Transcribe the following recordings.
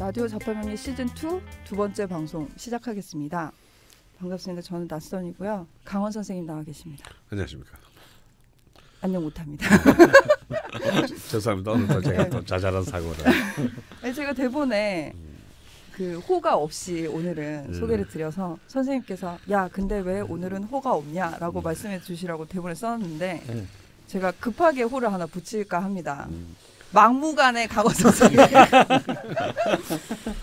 라디오 자파명리 시즌2 두 번째 방송 시작하겠습니다. 반갑습니다. 저는 낯선이고요. 강원 선생님 나와 계십니다. 안녕하십니까. 안녕 못합니다. 죄송합니다. 오늘 제가 또 네. 자잘한 사고를. 아 제가 대본에 그 호가 없이 오늘은 음. 소개를 드려서 선생님께서 야 근데 왜 오늘은 호가 없냐라고 음. 말씀해 주시라고 대본에 써는데 음. 네. 제가 급하게 호를 하나 붙일까 합니다. 음. 막무가내 강호석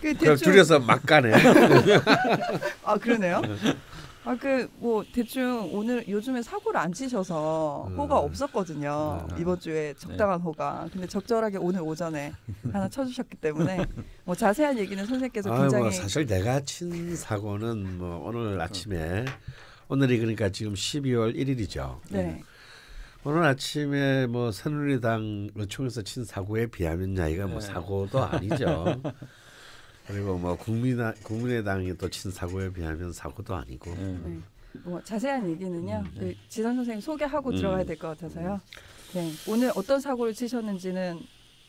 그 대충... 줄여서 막가네. 아 그러네요. 아그 뭐 대충 오늘 요즘에 사고를 안 치셔서 음. 호가 없었거든요. 음. 이번 주에 네. 적당한 네. 호가. 근데 적절하게 오늘 오전에 하나 쳐주셨기 때문에 뭐 자세한 얘기는 선생께서 뭐 굉장히. 아, 뭐 사실 내가 친 사고는 뭐 오늘 아침에 오늘이 그러니까 지금 12월 1일이죠. 네. 음. 오늘 아침에 뭐 새누리당 의총에서 친 사고에 비하면 야이가 뭐 네. 사고도 아니죠. 그리고 뭐국민 국민의당이 또 친 사고에 비하면 사고도 아니고. 네. 네. 뭐 자세한 얘기는요. 음, 네. 그 지선 선생님 소개하고 음. 들어가야 될 것 같아서요. 음. 네. 오늘 어떤 사고를 치셨는지는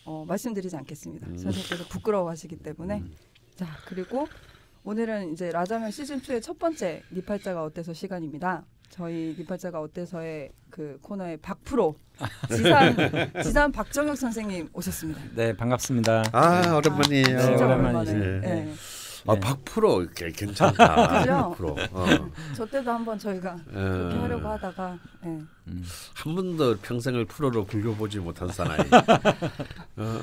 어, 말씀드리지 않겠습니다. 음. 선생님께서 부끄러워하시기 때문에. 음. 자 그리고 오늘은 이제 라자면 시즌 2의 첫 번째 니팔자가 어때서 시간입니다. 저희 니발자가 어때서의 그 코너의 박프로 지산 지산 박정혁 선생님 오셨습니다. 네 반갑습니다. 아 네. 네 오랜만이에요. 네, 오랜만이시네. 네. 네. 아 네. 박프로 이렇게 괜찮다. 그죠? 프로. 어. 저 때도 한번 저희가 예. 그렇게 하려고 하다가 네. 음. 한 번도 평생을 프로로 굴려보지 못한 사나이. 어.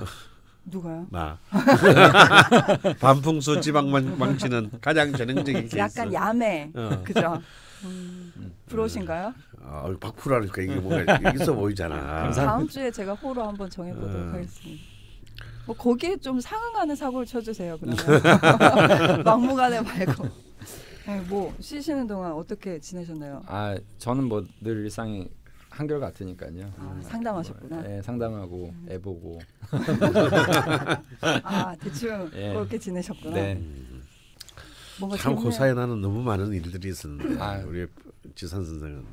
누가요? 나. 반풍수 지방 망치는 가장 전형적인 약간 야매. 어. 그죠? 음. 브로신가요? 아, 박프라니까 아, 이게 뭔가 있어 보이잖아. 다음 주에 제가 호로 한번 정해보도록 어. 하겠습니다. 뭐 거기에 좀 상응하는 사고를 쳐주세요. 그러면 막무가내 말고. 네, 뭐 쉬시는 동안 어떻게 지내셨나요? 아 저는 뭐 늘 일상이 한결 같으니까요. 아, 상담하셨구나. 네, 상담하고 음. 애 보고. 아 대충 네. 그렇게 지내셨구나. 네. 뭔가 참고 사에 나는 너무 많은 일들이 있었는데 아, 우리 지산 선생은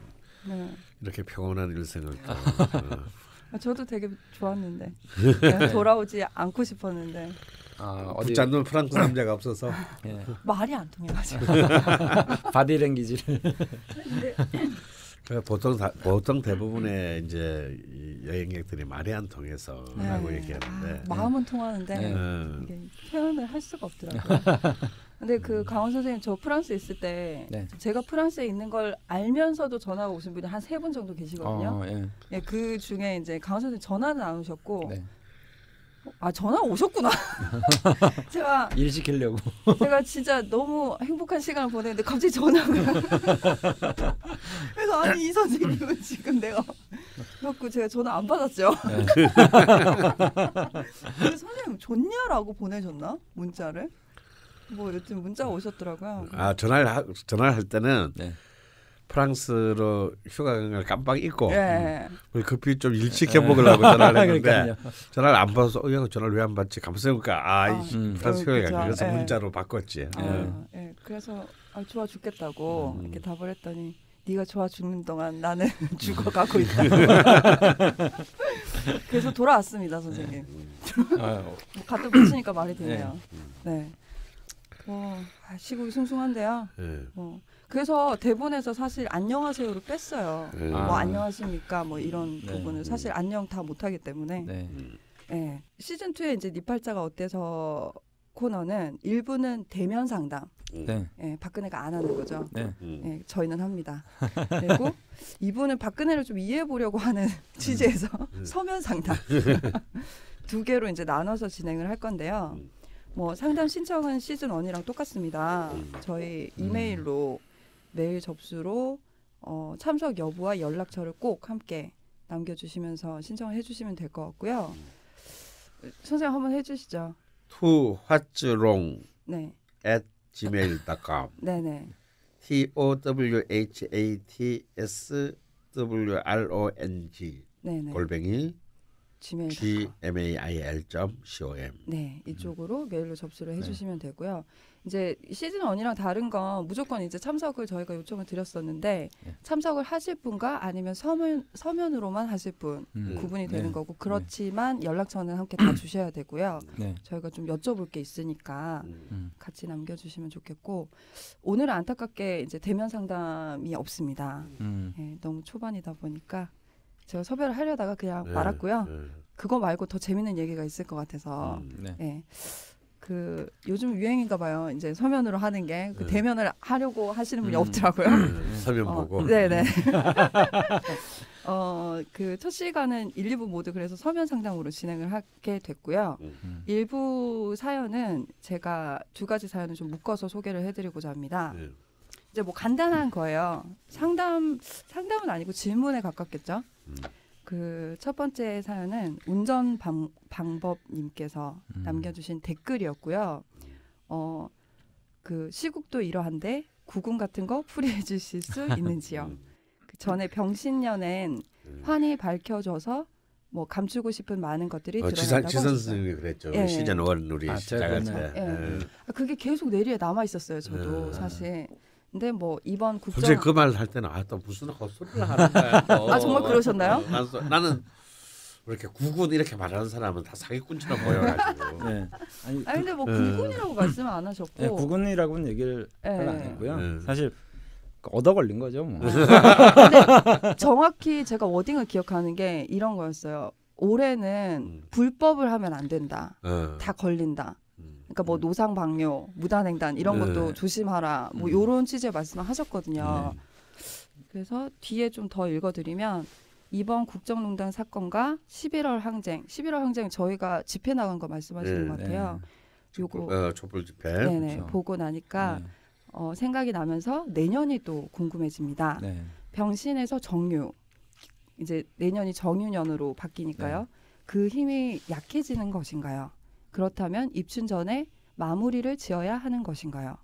네. 이렇게 평온한 일생을 또. 저도 되게 좋았는데 네, 돌아오지 않고 싶었는데 아, 붙잡는 프랑스 남자가 없어서 예. 말이 안 통해가지고 바디랭귀지를 그러니까 보통 다, 보통 대부분의 이제 여행객들이 말이 안 통해서라고 네. 얘기하는데 아, 마음은 통하는데 네. 네. 표현을 할 수가 없더라고요. 근데 그 강원 선생님 저 프랑스 있을 때 네. 제가 프랑스에 있는 걸 알면서도 전화가 오신 분이 한 세 분 정도 계시거든요. 어, 예. 예, 그 중에 이제 강원 선생님 전화는 안 오셨고 네. 어, 아 전화 오셨구나. 제가 일 시키려고. 제가 진짜 너무 행복한 시간을 보냈는데 갑자기 전화가. 그래서 아니 이 선생님은 지금 내가 그래고 제가 전화 안 받았죠. 네. 선생님 좋냐라고 보내셨나 문자를? 뭐 여튼 문자 가 오셨더라고요. 아 전화를 하, 전화를 할 때는 네. 프랑스로 휴가를 깜빡 잊고 네. 우리 급히 좀 일찍 해먹으려고 예. 전화를 했는데 전화를 안 받아서 어, 야, 전화를 왜 안 받지? 감싸니까 아, 아 음. 프랑스 휴가가 그렇죠. 그래서 네. 문자로 바꿨지. 아, 네. 그래서 아, 좋아 죽겠다고 음. 이렇게 답을 했더니 네가 좋아 죽는 동안 나는 죽어가고 있다. 음. 그래서 돌아왔습니다, 선생님. 음. 아, 어. 뭐 가뜩 붙이니까 말이 되네요. 네. 네. 뭐 어, 시국이 숭숭한데요. 네. 뭐 그래서 대본에서 사실 안녕하세요를 뺐어요. 네. 뭐 아. 안녕하십니까 뭐 이런 네. 부분을 네. 사실 안녕 다 못하기 때문에. 네. 네. 예. 시즌 2에 이제 니팔자가 어때서 코너는 일부는 대면 상담. 음. 네. 네. 박근혜가 안 하는 거죠. 네. 네 저희는 합니다. 그리고 이분은 박근혜를 좀 이해해 보려고 하는 음. 취지에서 서면 상담 두 개로 이제 나눠서 진행을 할 건데요. 뭐 상담 신청은 시즌 원이랑 똑같습니다. 음. 저희 음. 이메일로 매일 접수로 어, 참석 여부와 연락처를 꼭 함께 남겨주시면서 신청을 해주시면 될 것 같고요. 음. 선생님 한번 해주시죠. 투화츠롱 네. at gmail.com 네네. T O W H A T S W R O N G 네네. 골뱅이 gmail.com. 네, 이쪽으로 음. 메일로 접수를 네. 해주시면 네. 되고요. 이제 시즌 원이랑 다른 건 무조건 이제 참석을 저희가 요청을 드렸었는데 네. 참석을 하실 분과 아니면 서면 서면으로만 하실 분 음. 구분이 네. 되는 네. 거고 그렇지만 연락처는 함께 다 주셔야 되고요. 네. 저희가 좀 여쭤볼 게 있으니까 음. 음. 같이 남겨주시면 좋겠고 오늘은 안타깝게 이제 대면 상담이 없습니다. 음. 네, 너무 초반이다 보니까 제가 섭외를 하려다가 그냥 네, 말았고요. 네. 그거 말고 더 재밌는 얘기가 있을 것 같아서. 음, 네. 네. 그 요즘 유행인가 봐요. 이제 서면으로 하는 게그 네. 대면을 하려고 하시는 분이 음. 없더라고요. 음, 네. 어, 서면 어, 보고. 네네. 네. 어그 첫 시간은 1, 2부 모두 그래서 서면 상담으로 진행을 하게 됐고요. 음. 일부 사연은 제가 두 가지 사연을 좀 묶어서 소개를 해드리고자 합니다. 이제 뭐 간단한 거예요. 상담 상담은 아니고 질문에 가깝겠죠. 그첫 번째 사연은 운전 방, 방법님께서 음. 남겨주신 댓글이었고요. 어, 그 시국도 이러한데 구금 같은 거 풀이해 주실 수 있는지요? 음. 그 전에 병신년엔 음. 환히 밝혀져서뭐 감추고 싶은 많은 것들이 어, 드러난다고 지선 선생님이 그랬죠. 예. 시즌 1 우리 아, 시작할 때. 예. 예. 그게 계속 내리에 남아 있었어요. 저도 사실. 근데 뭐 이번 국정 솔직히 그 말을 할 때는 아또 무슨 헛소리를 하는 거야. 아 정말 그러셨나요? 난, 어, 나는 이렇게 구군 이렇게 말하는 사람은 다 사기꾼처럼 보여가지고. 네. 아니, 아니 근데 뭐 네. 구군이라고 말씀 안 하셨고. 네, 구군이라고는 얘기를 네. 별안 했고요. 네. 사실 그 얻어 걸린 거죠. 뭐. 네. 정확히 제가 워딩을 기억하는 게 이런 거였어요. 올해는 음. 불법을 하면 안 된다. 음. 다 걸린다. 그러니까 뭐 음. 노상 방뇨, 무단횡단 이런 네. 것도 조심하라. 뭐 음. 요런 취지의 말씀을 하셨거든요. 네. 그래서 뒤에 좀 더 읽어드리면 이번 국정농단 사건과 11월 항쟁, 11월 항쟁 저희가 집회 나간 거 말씀하시는 네. 것 같아요. 네. 요거 어, 촛불 집회 네네, 그렇죠. 보고 나니까 네. 어, 생각이 나면서 내년이 또 궁금해집니다. 병신에서 정유 이제 내년이 정유년으로 바뀌니까요. 그 힘이 약해지는 것인가요? 그렇다면 입춘 전에 마무리를 지어야 하는 것인가요?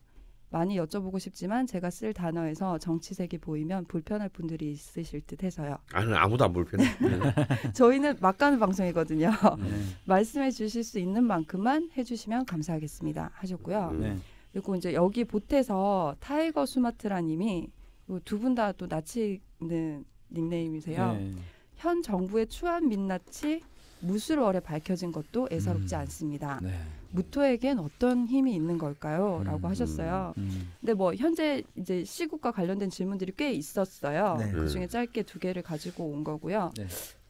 많이 여쭤보고 싶지만 제가 쓸 단어에서 정치색이 보이면 불편할 분들이 있으실 듯 해서요. 아니 아무도 안 불편해. 저희는 막가는 방송이거든요. 네. 말씀해 주실 수 있는 만큼만 해주시면 감사하겠습니다. 하셨고요. 음. 네. 그리고 이제 여기 보태서 타이거 수마트라님이 뭐 두분 다 또 나치는 닉네임이세요. 네. 현 정부의 추한 민낯이 무술월에 밝혀진 것도 음. 애사롭지 음. 않습니다. 네. 무토에겐 어떤 힘이 있는 걸까요? 라고 음, 하셨어요. 음, 근데 뭐 현재 이제 시국과 관련된 질문들이 꽤 있었어요. 네. 네. 그 중에 짧게 두 개를 가지고 온 거고요. 네.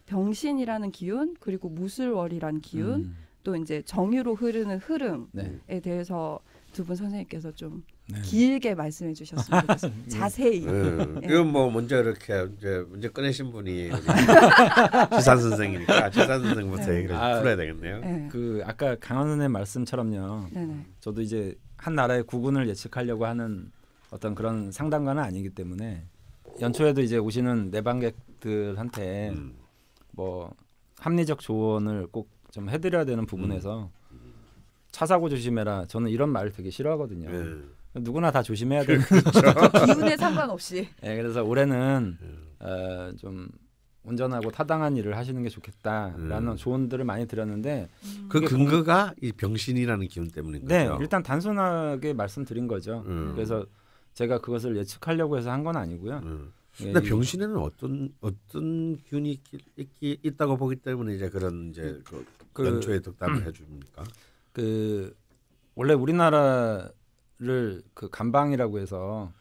병신이라는 기운, 그리고 무술월이란 기운, 음. 또 이제 정유로 흐르는 흐름에 네. 대해서 두분 선생님께서 좀 네. 길게 말씀해 주셨으면 좋겠어요. 음. 자세히. 네. 예. 이건 뭐 먼저 이렇게 이제 문제 꺼내신 분이 주산 선생이니까 주산 아, 선생부터 네. 얘기를 아, 풀어야 되겠네요. 네. 그 아까 강원 선생님 말씀처럼요. 네, 저도 이제 한 나라의 국운을 예측하려고 하는 어떤 그런 상담가는 아니기 때문에 연초에도 이제 오시는 내방객들한테 음. 뭐 합리적 조언을 꼭 좀 해드려야 되는 부분에서 음. 차 사고 조심해라. 저는 이런 말을 되게 싫어하거든요. 예. 누구나 다 조심해야 되는 그렇죠. 그 기운에 상관없이. 예, 그래서 올해는 예. 어, 좀 운전하고 타당한 일을 하시는 게 좋겠다라는 음. 조언들을 많이 드렸는데 음. 그 근거가 이 병신이라는 기운 때문인 거요 네, 일단 단순하게 말씀드린 거죠. 음. 그래서 제가 그것을 예측하려고 해서 한 건 아니고요. 음. 예, 근데 병신에는 어떤 어떤 균이 있, 있, 있, 다고 보기 때문에 이제 그런 이제 음, 그, 그 연초에 덕담을 음. 해줍니까? 그 원래 우리나라를 그 간방이라고 해서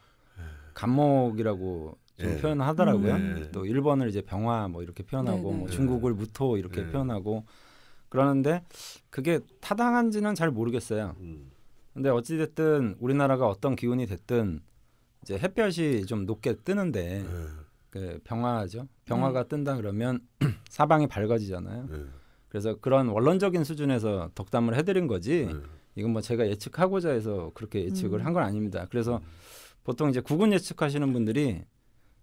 간목이라고 좀 네. 표현하더라고요. 음. 네. 예. 또 일본을 이제 병화 뭐 이렇게 표현하고 네, 네. 뭐 예. 중국을 무토 이렇게 표현하고 그러는데 그게 타당한지는 잘 모르겠어요. 음. 근데 어찌 됐든 우리나라가 어떤 기운이 됐든 이제 햇볕이 좀 높게 뜨는데 그 병화죠. 음. 병화가 뜬다 그러면 사방이 밝아지잖아요. 그래서 그런 원론적인 수준에서 덕담을 해드린 거지 네. 이건 뭐 제가 예측하고자 해서 그렇게 예측을 음. 한건 아닙니다. 그래서 보통 이제 구분 예측하시는 분들이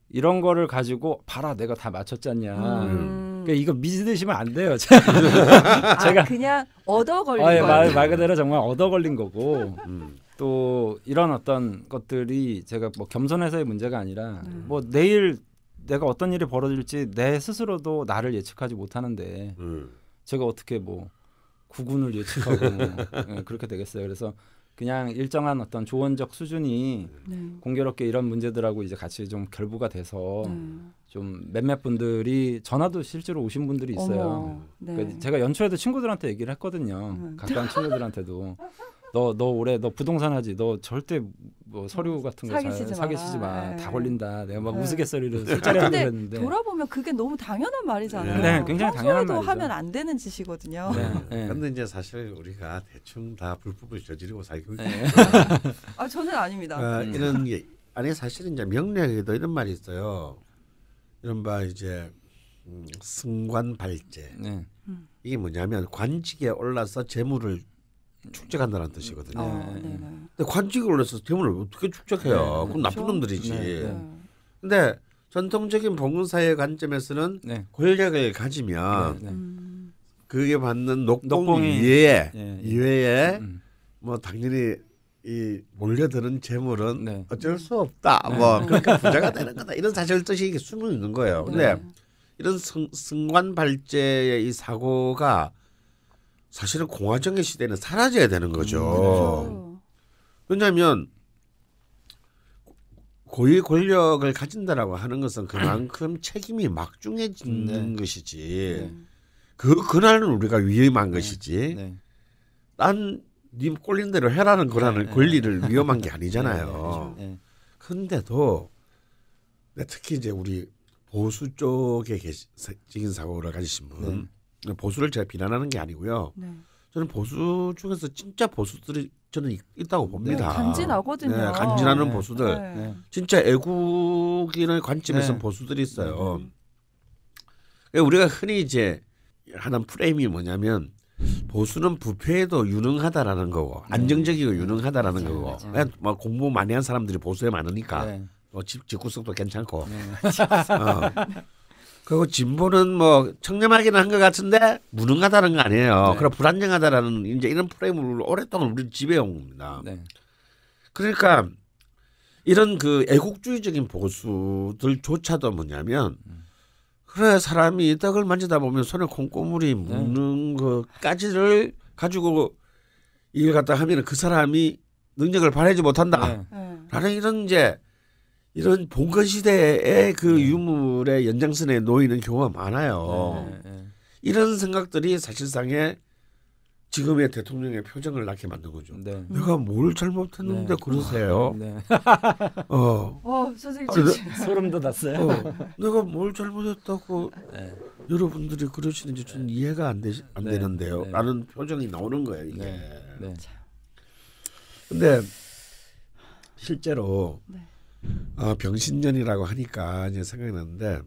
이런 거를 가지고 봐라 내가 다 맞췄잖냐. 음. 그러니까 이거 믿으시면 안 돼요. 아, 제가, 아, 그냥 얻어 걸린 아, 예, 말, 말 그대로 정말 얻어 걸린 거고 음. 또 이런 어떤 것들이 제가 뭐 겸손해서의 문제가 아니라 음. 뭐 내일 내가 어떤 일이 벌어질지 내 스스로도 나를 예측하지 못하는데. 음. 제가 어떻게 뭐 구군을 예측하고 네, 그렇게 되겠어요. 그래서 그냥 일정한 어떤 조언적 수준이 네. 네. 공교롭게 이런 문제들하고 이제 같이 좀 결부가 돼서 네. 좀 몇몇 분들이 전화도 실제로 오신 분들이 있어요. 그러니까 네. 그러니까 제가 연초에도 친구들한테 얘기를 했거든요. 네. 가까운 친구들한테도 너너 올해 너 부동산 하지 너 절대 뭐 서류 음, 같은 거 사기치지 잘, 사기치지 마. 네. 다 걸린다. 내가 막 네. 우스갯소리로 예. 술자리 하려고 는데 돌아보면 그게 너무 당연한 말이잖아요. 네, 굉장히 당연한 말이죠. 하면 안 되는 짓이거든요. 네. 음. 네. 근데 이제 사실 우리가 대충 다 불법을 저지르고 살고 있죠. 네. 아, 저는 아닙니다. 아, 이런 게 아니 사실 이제 명령에도 이런 말이 있어요. 이른바 이제 승관발제. 네. 이게 뭐냐면 관직에 올라서 재물을 축적한다는 뜻이거든요. 어, 근데 관직을 올려서 대문을 어떻게 축적해요? 그건 그렇죠? 나쁜 놈들이지. 근데 전통적인 봉사의 관점에서는 권력을 가지면 음. 그게 받는 녹봉 이외에 예, 예. 이외에 음, 음. 뭐 당연히 이 몰려드는 재물은 네. 어쩔 수 없다. 네. 뭐그렇게까 부자가 되는 거다. 이런 사실 뜻이 이게 숨어 있는 거예요. 근데 네. 이런 승, 승관 발제의 이 사고가 사실은 공화정의 시대는 사라져야 되는 거죠. 음, 그렇죠. 왜냐하면 고위 권력을 가진다라고 하는 것은 그만큼 책임이 막중해지는 네. 것이지. 네. 그 그날은 우리가 위험한 네. 것이지. 네. 난님 꼴린 대로 해라는 거라는 네. 권리를 네. 위험한 게 아니잖아요. 네. 그렇죠. 근데도 특히 이제 우리 보수 쪽에 계신 사고를 가지신 분. 보수를 제가 비난하는 게 아니고요. 네. 저는 보수 중에서 진짜 보수들이 저는 있다고 봅니다. 네, 간지나거든요 네, 간진하는 네. 보수들. 네. 네. 진짜 애국인의 관점에서 보수들이 있어요. 우리가 흔히 이제 하는 프레임이 뭐냐면 보수는 부패에도 유능하다라는 거고 안정적이고 유능하다라는 맞아요, 거고 맞아요. 막 공부 많이 한 사람들이 보수에 많으니까 네. 어, 집, 직구성도 괜찮고 네. 어. 그리고 진보는 뭐 청렴하기는 한 것 같은데 무능하다는 거 아니에요. 네. 그럼 불안정하다라는 이제 이런 프레임을 오랫동안 우리 지배해온 겁니다. 네. 그러니까 이런 그 애국주의적인 보수들조차도 뭐냐면 음. 그래 사람이 떡을 만지다 보면 손에 콩고물이 네. 묻는 네. 것까지를 가지고 이걸 갖다 하면 그 사람이 능력을 발휘하지 못한다라는 네. 네. 이런 이제 이런 봉건 시대의 그 네. 유물의 연장선에 놓이는 경우가 많아요. 네, 네, 이런 생각들이 사실상의 지금의 대통령의 표정을 낳게 만든 거죠. 네. 내가 뭘 잘못했는데 네. 그러세요? 네. 어. 어, 선생님 아, 소름 돋았어요. 어, 내가 뭘 잘못했다고 여러분들이 그러시는지 좀 이해가 안, 되, 안 되는데요. 라는 표정이 나오는 거예요. 이게. 네. 근데 실제로 어, 병신년이라고 하니까 이제 생각 났는데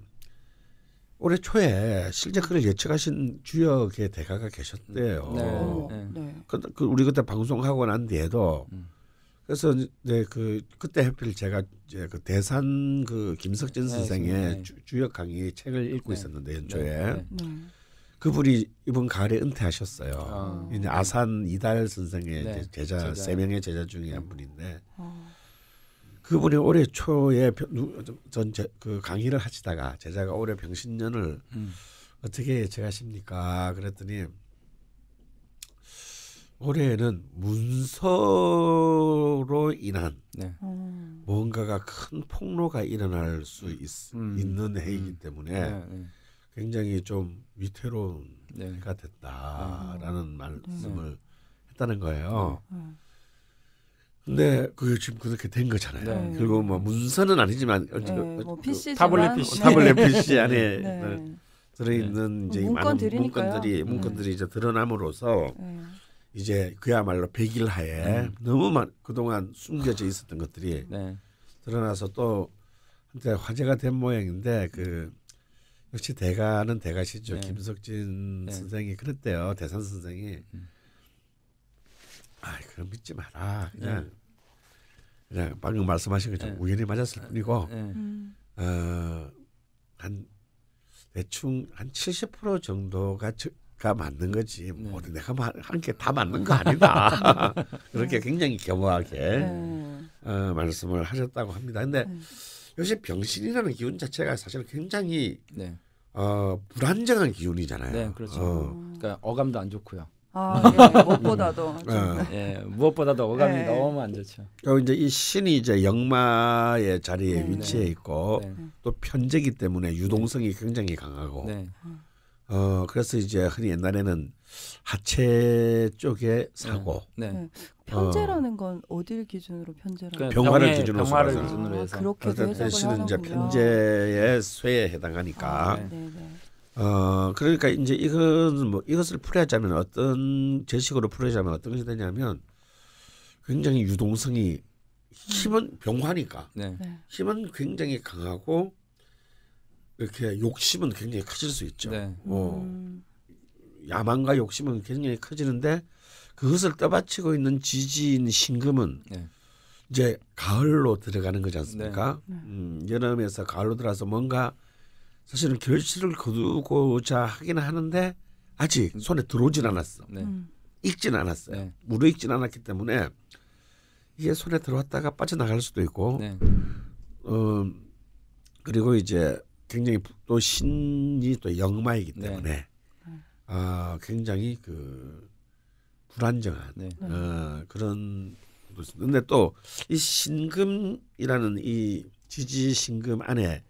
올해 초에 실제그을 예측하신 주역의 대가가 계셨대요. 네, 네. 네. 그, 그 우리 그때 방송하고 난 뒤에도 음. 그래서 네, 그 그때 해필 제가 이제 그 대산 그 김석진 네, 선생의 네. 주, 역 강의 책을 읽고 네. 있었는데 네. 연초에 그분이 이번 가을에 은퇴하셨어요. 아. 이제 아산 이달 선생의 제자 세 명의 제자 중에 한 분인데. 아. 그분이 올해 초에 전 그 강의를 하시다가 제자가 올해 병신년을 음. 어떻게 제가십니까 그랬더니 올해는 에 문서로 인한 네. 뭔가가 큰 폭로가 일어날 수 있, 음. 음. 있는 해이기 때문에 네, 네, 굉장히 좀 위태로운 네. 해가 됐다라는 음. 말씀을 네. 했다는 거예요. 네. 네, 네. 그게 지금 그렇게 된 거잖아요. 네. 그리고 뭐 문서는 아니지만 네, 그 뭐 그 어, 뭐 PC 타블렛 PC 타블렛 PC 안에 네. 네. 네. 들어있는 이제 문 뭐 많은 문건들이 문건들이 이제 드러남으로써 이제 그야말로 백일 하에 너무 많, 그동안 숨겨져 있었던 것들이 드러나서 또 한때 화제가 된 모양인데 그 역시 대가는 대가시죠. 김석진 선생이 그랬대요. 대산 선생이. 음. 아, 그럼 믿지 마라. 그냥 네. 그냥 방금 말씀하신 것처럼 네. 우연히 맞았을 뿐이고 네. 네. 어, 한 대충 한 70% 정도가 가 맞는 거지 네. 모든 내가 함게다 맞는 거 아니다. 그렇게 굉장히 겸허하게 네. 어, 말씀을 하셨다고 합니다. 근데 요새 병신이라는 기운 자체가 사실 굉장히 어, 불안정한 기운이잖아요. 네, 그렇죠. 어. 그러니까 어감도 안 좋고요. 아, 예, 예, 무엇보다도 음. 예. 예, 무엇보다도 어감이 네. 너무 안 좋죠. 그리고 어, 이제 이 신이 이제 역마의 자리에 네. 위치해 네. 있고 또 편재기 때문에 유동성이 굉장히 강하고 어 그래서 이제 흔히 옛날에는 하체 쪽에 사고. 네. 네. 편제라는 어. 건 어딜 기준으로 편제라는? 그 병화를 기준으로 병화를 해서. 기준으로 해서. 아, 그렇게 해석을 하는 이제 편제의 쇠에 해당하니까. 아, 네. 어 그러니까 이제 이건 뭐 이것을 풀어야자면 어떤 제식으로 풀어야자면 어떤 것이 되냐면 굉장히 유동성이 힘은 음. 병화니까 네. 네. 힘은 굉장히 강하고 이렇게 욕심은 굉장히 커질 수 있죠. 네. 뭐 야망과 욕심은 굉장히 커지는데 그것을 떠받치고 있는 지지인 신금은 네. 이제 가을로 들어가는 거지 않습니까? 네. 네. 음, 여름에서 가을로 들어서 뭔가 사실은 결실을 거두고자 하긴 하는데 아직 음. 손에 들어오진 않았어. 네. 익진 음. 않았어요. 네. 무르익진 않았기 때문에 이게 손에 들어왔다가 빠져나갈 수도 있고, 네. 어, 그리고 이제 굉장히 또 신이 또 영마이기 네. 때문에 네. 아 어, 굉장히 그 불안정한 네. 어, 그런 것도 근데 또 이 신금이라는 이 지지신금 안에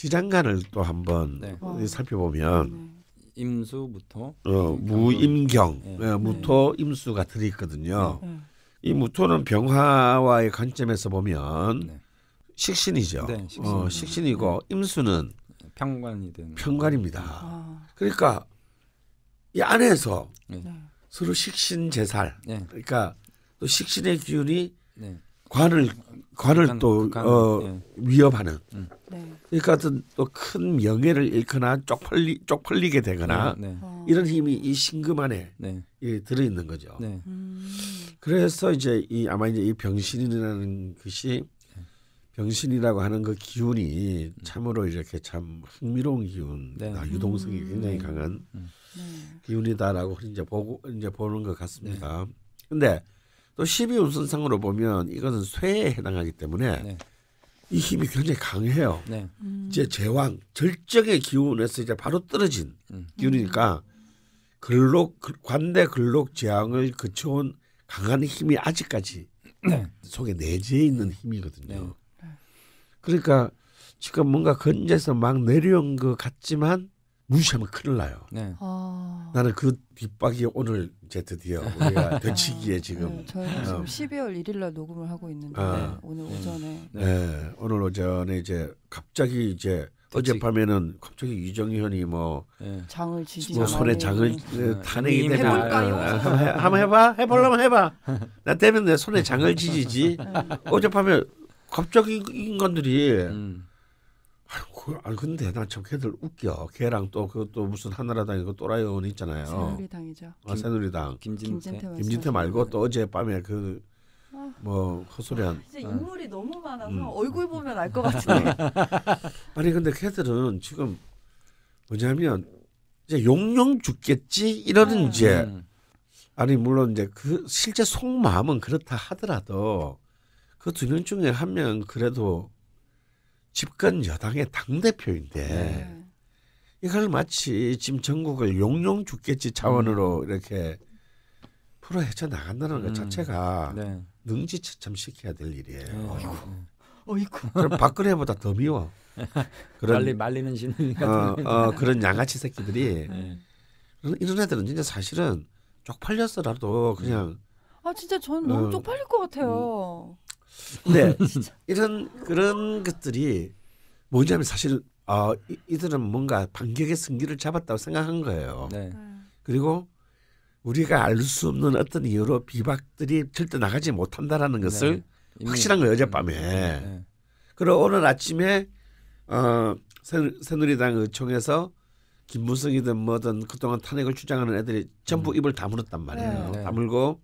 지장간을 또 한번 네. 어. 살펴보면 네. 임수부터 어, 무임경 네. 예, 네. 무토 임수가 들어있거든요. 네. 이 무토는 병화와의 관점에서 보면 식신이죠. 식신. 어, 식신이고 임수는 평관이 되는 평관입니다. 아. 그러니까 이 안에서 서로 식신 제살 그러니까 또 식신의 기운이 관을 관을 극한, 또 극한, 어, 예. 위협하는. 음. 네. 그러니까 어떤 또큰 명예를 잃거나 쪽팔리 쪽팔리게 되거나 네, 네. 어. 이런 힘이 이 신금 안에 예, 네. 들어 있는 거죠. 네. 음. 그래서 이제 이 아마 이제 이 병신이라는 것이 네. 병신이라고 하는 그 기운이 음. 참으로 이렇게 참 흥미로운 기운, 아, 유동성이 음. 굉장히 강한 음. 기운이다라고 이제 보고 이제 보는 것 같습니다. 네. 근데 또 12운선상으로 보면 이것은 쇠에 해당하기 때문에 네. 이 힘이 굉장히 강해요. 네. 음. 이제 제왕 절정의 기운에서 이제 바로 떨어진 음. 기운이니까 근록 관대 근록 제왕을 거쳐온 강한 힘이 아직까지 네. 속에 내재해 있는 힘이거든요. 네. 그러니까 지금 뭔가 건재서막 내려온 것 같지만 무시하면 큰일 나요. 네. 아... 나는 그 뒷박이 오늘 이제 드디어 우리가 되치기에 지금. 네, 저희는 어. 지금 어. 12월 1일날 녹음을 하고 있는데 아. 오늘 네. 오전에. 네. 네. 오늘 오전에 이제 갑자기 이제 어젯밤에는 갑자기 이정현이 뭐 네. 장을 지지뭐 손에 장을 네. 탄핵이 되면 아, 한번 해봐 해보려면 해봐 나 때문에 내 손에 장을 지지지 어젯밤에 갑자기 인간들이 음. 아, 이아 근데 나참 걔들 웃겨. 걔랑 또 그것도 무슨 한나라당이고 또라이 의원 있잖아요. 새누리당이죠. 아, 새누리당. 김진, 김진태. 김진태 말고 또 어제 밤에 그뭐 아. 헛소리한. 진짜 인물이 너무 많아서 음. 얼굴 보면 알 것 같은데. 아니 근데 걔들은 지금 뭐냐면 이제 용용 죽겠지 이러는 아, 이제 아니 물론 이제 그 실제 속마음은 그렇다 하더라도 그 두 명 중에 한명 그래도 집권 여당의 당 대표인데 네. 이걸 마치 지금 전국을 용용 죽겠지 차원으로 음. 이렇게 풀어 헤쳐 나간다는 음. 것 자체가 네. 능지처참 시켜야 될 일이에요. 네. 어이구, 네. 어이구. 그럼 박근혜보다 더 미워. 그런 말리 말리는 신이 어, 어, 그런 양아치 새끼들이 네. 이런 애들은 진짜 사실은 쪽팔렸어라도 그냥 네. 아 진짜 전 너무 어, 쪽팔릴 것 같아요. 근데 네. 이런 그런 것들이 뭐냐면 사실 어, 이, 이들은 뭔가 반격의 승기를 잡았다고 생각한 거예요. 네. 네. 그리고 우리가 알 수 없는 어떤 이유로 비박들이 절대 나가지 못한다라는 것을 네. 확실한 거예요 어젯밤에. 네, 네. 그리고 오늘 아침에 어, 새누리당 의총에서 김무성이든 뭐든 그동안 탄핵을 주장하는 애들이 전부 음. 입을 다물었단 말이에요. 다물고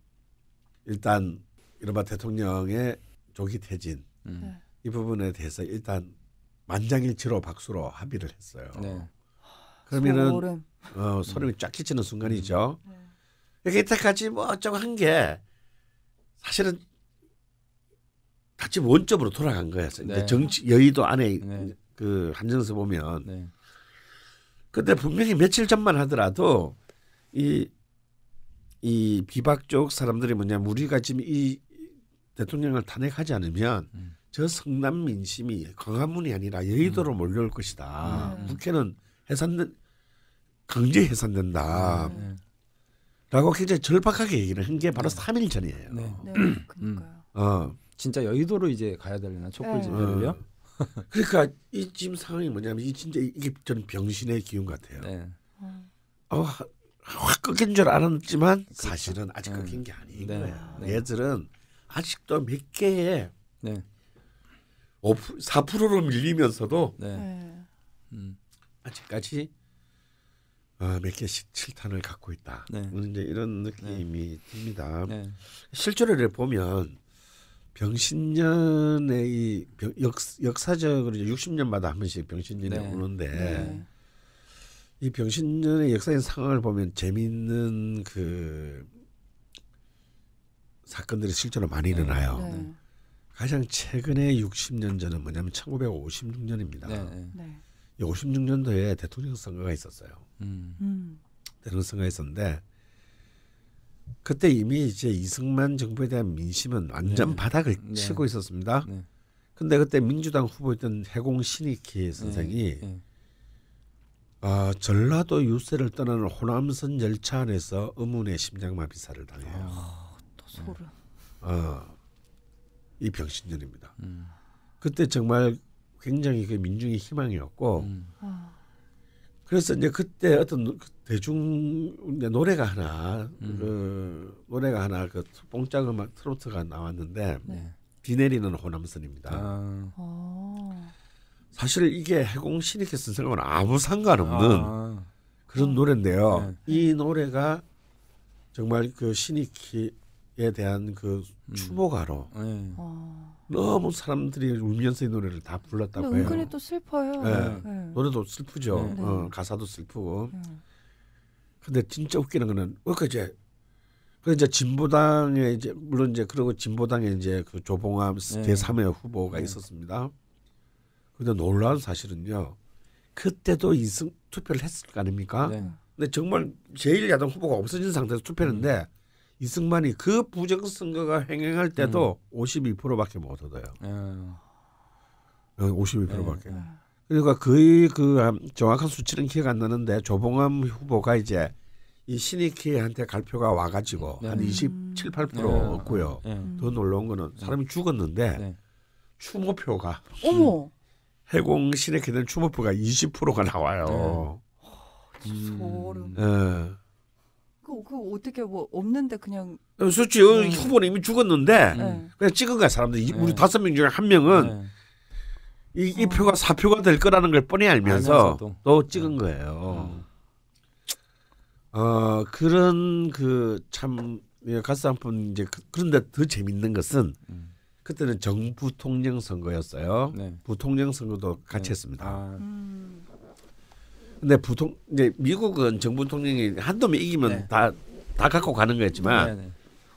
일단 이른바 대통령의 조기 퇴진 음. 네. 이 부분에 대해서 일단 만장일치로 박수로 합의를 했어요. 네. 그러면은 소름. 어, 소름이 쫙 끼치는 순간이죠. 음. 이 네. 이때까지 뭐 어쩌고 한 게 사실은 다시 원점으로 돌아간 거였어요. 네. 정치 여의도 안에 네. 그 한정서 보면. 네. 근데 분명히 며칠 전만 하더라도 이 이 비박 쪽 사람들이 뭐냐 우리가 지금 이 대통령을 탄핵하지 않으면 음. 저 성남 민심이 광화문이 아니라 여의도로 음. 몰려올 것이다. 음. 국회는 해산된 강제 해산된다. 네, 네. 라고 굉장히 절박하게 얘기를 한 게 바로 네. 3일 전이에요. 네. 네 음. 그러니까요. 어. 진짜 여의도로 이제 가야 되려나 촛불 네. 집회를요? 어. 그러니까 이 지금 상황이 뭐냐면 이 진짜 이게 저는 병신의 기운 같아요. 네. 어, 확 꺾인 줄 알았지만 그렇죠. 사실은 아직 네. 꺾인 게 아닌 네. 거예 네. 얘들은 아직도 몇 개의 네. 4%로 밀리면서도 네. 네. 음. 아직까지 어, 몇 개씩 칠탄을 갖고 있다. 네. 음, 이제 이런 느낌이 네. 듭니다. 네. 실제로 보면 병신년의 이 역, 역사적으로 60년마다 한 번씩 병신년에 네. 오는데 이 병신년의 역사인 상황을 보면 재미있는 그 사건들이 실제로 많이 네. 일어나요. 네. 네. 가장 최근에 60년 전은 뭐냐면 1956년입니다. 네. 네. 56년도에 대통령 선거가 있었어요. 음. 음. 대통령 선거가 있었는데 그때 이미 이제 이승만 정부에 대한 민심은 완전 네. 바닥을 네. 치고 있었습니다. 네. 근데 그때 민주당 후보였던 해공 신익희 선생이 네. 아, 전라도 유세를 떠나는 호남선 열차 안에서 의문의 심장마비사를 당해요. 아. 소름. 어, 이 병신들입니다. 음. 그때 정말 굉장히 그 민중의 희망이었고 음. 아. 그래서 이제 그때 어떤 그 대중 노래가 하나 음. 그 노래가 하나 그 뽕짝 음악 트로트가 나왔는데 네. 비 내리는 호남선입니다. 아. 아. 사실 이게 해공 신이케 쓴 생각은 아무 상관없는 아. 그런 노래인데요. 네. 이 노래가 정말 그 신이키 에 대한 그 음. 추모가로 네. 아. 너무 사람들이 울면서 이 노래를 다 불렀다고 해요. 은근히 또 슬퍼요. 네. 네. 노래도 슬프죠. 네. 어, 가사도 슬프고. 네. 근데 진짜 웃기는 거는 그러니까 이제 그 이제 진보당에 이제 물론 이제 그리고 진보당에 이제 그 조봉암 제3의 후보가 있었습니다. 그런데 놀라운 사실은요. 그때도 이승 투표를 했을 거 아닙니까? 근데 정말 제일 야당 후보가 없어진 상태에서 투표했는데 음. 이승만이 그 부정선거가 횡행할 때도 음. 52%밖에 못 얻어요. 음. 52%밖에. 네. 그러니까 거의 그 정확한 수치는 기억 안 나는데 조봉암 후보가 이제 이 신익희한테 갈표가 와가지고 네. 한 27, 8%였고요. 음. 네. 더 놀라운 거는 사람이 죽었는데 네. 추모표가 어머 해공 신익희는 추모표가 20%가 나와요. 네. 음. 소름. 음. 그, 그 어떻게 뭐 없는데 그냥 어, 솔직히 음. 어, 후보는 네. 이미 죽었는데 음. 그냥 찍은 거야 사람들이 우리 네. 다섯 명 중에 한 명은 이, 이 표가 사표가 될 거라는 걸 뻔히 알면서 또 찍은 거예요. 음. 어 그런 그참 예, 가스 한푼 이제 그, 런데더 재밌는 것은 음. 그때는 정부통령 선거였어요. 네. 부통령 선거도 같이 네. 했습니다. 아. 음. 근데 보통 이제 미국은 정부 통령이 한 놈이 이기면 다다 네. 다 갖고 가는 거였지만 네, 네.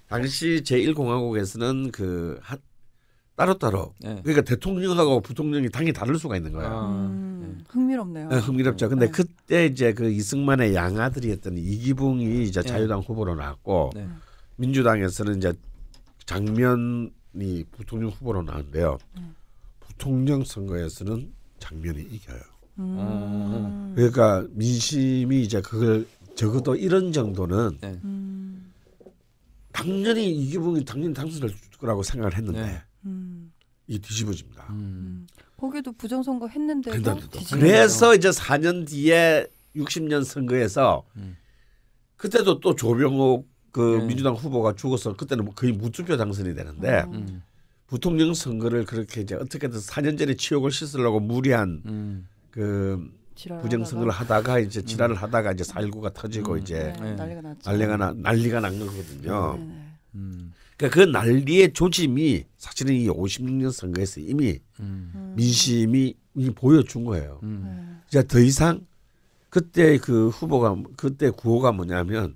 당시 제1공화국에서는 그 하, 따로따로 따 그러니까 대통령하고 부통령이 당이 다를 수가 있는 거예요. 아, 음, 흥미롭네요. 네, 흥미롭죠. 근데 그때 이제 그 이승만의 양아들이었던 이기붕이 이제 자유당 후보로 나왔고 민주당에서는 이제 장면이 부통령 후보로 나왔는데요. 부통령 선거에서는 장면이 이겨요. 음. 그러니까 민심이 이제 그걸 적어도 이런 정도는 네. 음. 당연히 이기붕이 당연히 당선될 거라고 생각을 했는데 네. 음. 이 뒤집어집니다. 음. 거기도 부정선거 했는데 그래서 이제 4년 뒤에 60년 선거에서 음. 그때도 또 조병옥 그 네. 민주당 후보가 죽어서 그때는 뭐 거의 무투표 당선이 되는데 음. 음. 부통령 선거를 그렇게 이제 어떻게든 4년 전에 치욕을 씻으려고 무리한 그 부정선거를 하다가 이제 질환을 음. 하다가 이제 살구가 터지고 음. 이제 네, 네 난리가 났 난리가 나, 난리가 난 거거든요. 네, 네. 음. 그러니까 그 난리의 조짐이 사실은 이 56년 선거에서 이미 음. 민심이 이미 보여준 거예요. 음. 그러까더 이상 그때 그 후보가 그때 구호가 뭐냐면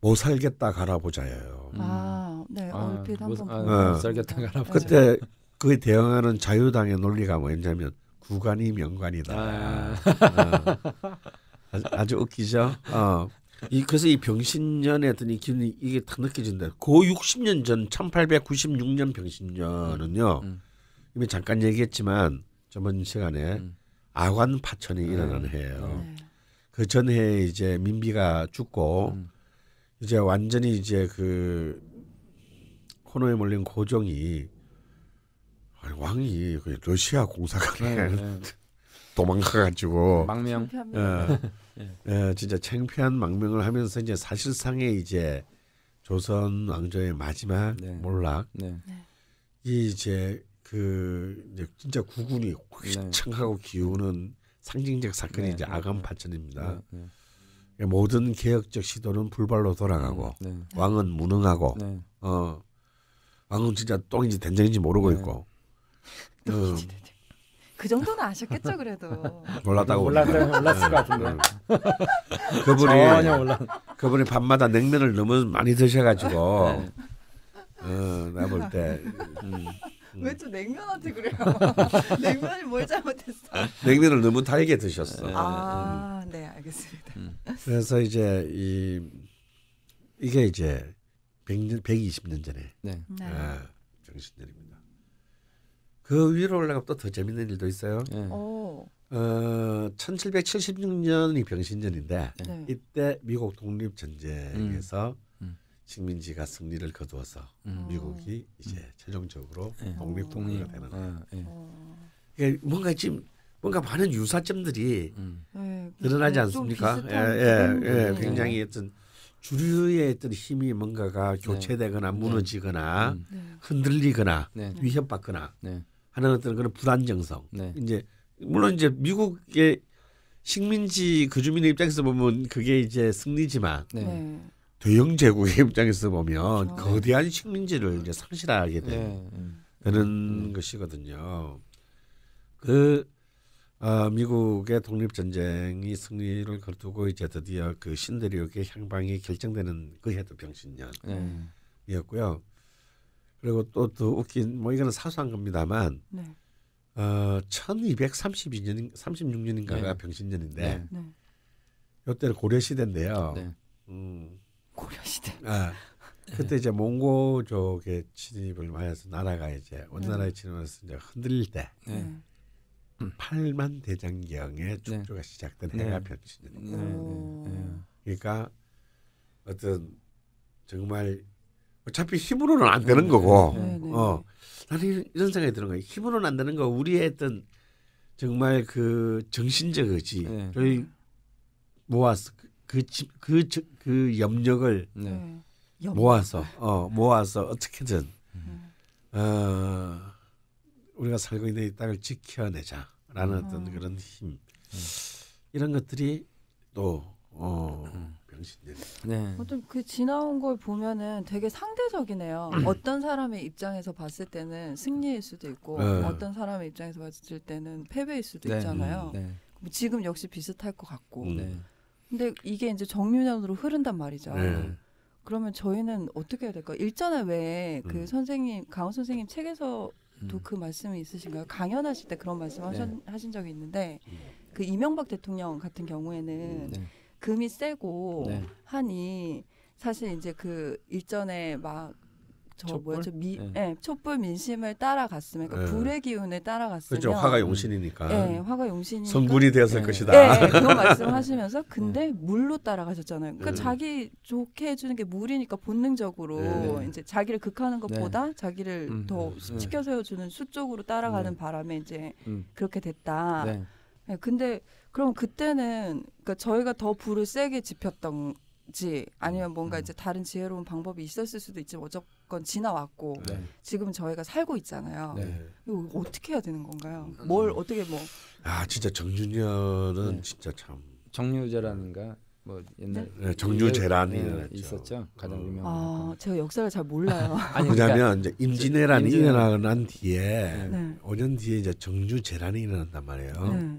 못 살겠다 갈아보자예요. 음. 아, 네, 아, 얼핏 아, 한번 못 살겠다 갈아보자. 그때 그에 대응하는 자유당의 논리가 뭐였냐면 구관이 명관이다. 아. 어. 아주, 웃기죠. 어. 이 그래서 이 병신년에 어떤 이 기운이 이게 딱 느껴진다. 고 60년 전 1896년 병신년은요. 음, 음. 이미 잠깐 얘기했지만 저번 시간에 음. 아관 파천이 음. 일어난 해예요. 네. 그 전해에 이제 민비가 죽고 음. 이제 완전히 이제 그 코너에 몰린 고종이 아니, 왕이 그 러시아 공사관을 네, 네. 도망가가지고 망명. 예, 예, 진짜 창피한 망명을 하면서 이제 사실상의 이제 조선 왕조의 마지막 네. 몰락. 네. 이 이제 그 이제 진짜 구군이 휘청하고 기우는 상징적 사건이 네, 이제 아감 파천입니다. 네, 네. 예, 모든 개혁적 시도는 불발로 돌아가고 음, 왕은 무능하고 어 왕은 진짜 똥인지 된장인지 모르고 있고 음. 음. 그 정도는 아셨겠죠 그래도 몰랐다고 몰랐을 몰랐을 것 같은데 음. 그분이 전혀 몰라 그분이 밤마다 냉면을 너무 많이 드셔가지고 네. 어, 나 볼때 음. 왜또 냉면한테 그래요? 냉면이 뭘 잘못했어? 냉면을 너무 달게 드셨어. 아, 음. 알겠습니다. 음. 그래서 이제 이 이게 이제 100년 120년 전에 네. 네. 아, 정신들이 그 위로 올라가면 또 더 재밌는 일도 있어요. 예. 어. 어, 네. 어, 1776년이 병신년인데 네. 이때 미국 독립 전쟁에서 음. 음. 식민지가 승리를 거두어서 음. 미국이 음. 이제 최종적으로 네. 예. 독립 통일을 예. 되는 거예요. 어. 그러 그러니까 뭔가 지금 뭔가 많은 유사점들이 음. 네, 드러나지 않습니까? 예, 예, 예, 음. 네. 굉장히 어떤 주류의 어떤 힘이 뭔가가 네. 교체되거나 무너지거나 흔들리거나 위협받거나 네. 하는 어떤 그런 불안정성. 네. 이제 물론 이제 미국의 식민지 그 주민의 입장에서 보면 그게 이제 승리지만 네. 네. 대영 제국의 입장에서 보면 그렇죠. 거대한 식민지를 이제 상실하게 되는 네. 음. 음. 것이거든요. 그 어, 미국의 독립 전쟁이 승리를 거두고 이제 드디어 그 신대륙의 향방이 결정되는 그 해도 병신년이었고요. 네. 그리고 또 또 웃긴 뭐 이거는 사소한 겁니다만 네. 어 1232년 36년인가가 네. 병신년인데 네. 네. 요때는 고려 시대인데요. 네. 음. 고려 시대. 아 그때 이제 몽고족의 침입을 맞아서 나라가 이제 원나라에 침입해서 이제 흔들릴 때 팔만 대장경의 축조가 시작된 해가 병신년입니다. 그러니까 어떤 정말 어차피 힘으로는 안 되는 네, 거고. 네, 네, 어. 나는 이런 생각이 드는 거예요. 힘으로는 안 되는 거 우리의 어떤 정말 그 정신적 의지를 네. 모아서 그그 그, 그, 그, 그 염력을 네. 모아서 어 모아서 어떻게든 네. 어 우리가 살고 있는 이 땅을 지켜내자라는 음. 어떤 그런 힘 음. 이런 것들이 또 어. 당신들. 네. 네. 어떤 그 지나온 걸 보면은 되게 상대적이네요. 음. 어떤 사람의 입장에서 봤을 때는 승리일 수도 있고 네. 어떤 사람의 입장에서 봤을 때는 패배일 수도 네. 있잖아요. 네. 뭐 지금 역시 비슷할 것 같고. 음. 네. 근데 이게 이제 정류장으로 흐른단 말이죠. 네. 그러면 저희는 어떻게 해야 될까? 일전에 왜그 음. 선생님 강원 선생님 책에서 도그 음. 말씀이 있으신가요? 강연하실 때 그런 말씀 하신, 하신 적이 있는데 그 이명박 대통령 같은 경우에는. 금이 세고 네. 하니 사실 이제 그 일전에 막 저 뭐였죠? 미, 네. 네. 촛불 민심을 따라갔으면 그러니까 네. 불의 기운을 따라갔으면 그렇죠. 화가 용신이니까. 예, 네, 화가 용신이 성불이 되었을 것이다. 네, 그런 말씀하시면서 근데 네. 물로 따라가셨잖아요. 그러니까 네. 자기 좋게 해주는 게 물이니까 본능적으로 이제 자기를 극하는 것보다 자기를 음, 더지켜 음, 음. 세워주는 수 쪽으로 따라가는 바람에 이제 음. 그렇게 됐다. 네, 근데 그럼 그때는 그러니까 저희가 더 불을 세게 지폈던지 아니면 뭔가 음. 이제 다른 지혜로운 방법이 있었을 수도 있지만 어쨌건 지나왔고 네. 지금 저희가 살고 있잖아요. 네. 이거 어떻게 해야 되는 건가요? 음. 뭘 어떻게 뭐? 아 진짜 정준열은 네. 진짜 참 정유재라는가 뭐 옛날 네, 네 정유재란이 예, 예, 있었죠 가장 어. 유명한. 아 그. 제가 역사를 잘 몰라요. 아니, 왜냐하면 그러니까, 임진왜란이 임진왜란. 일어난 뒤에 네. 5년 뒤에 이제 정유재란이 일어난단 말이에요. 네.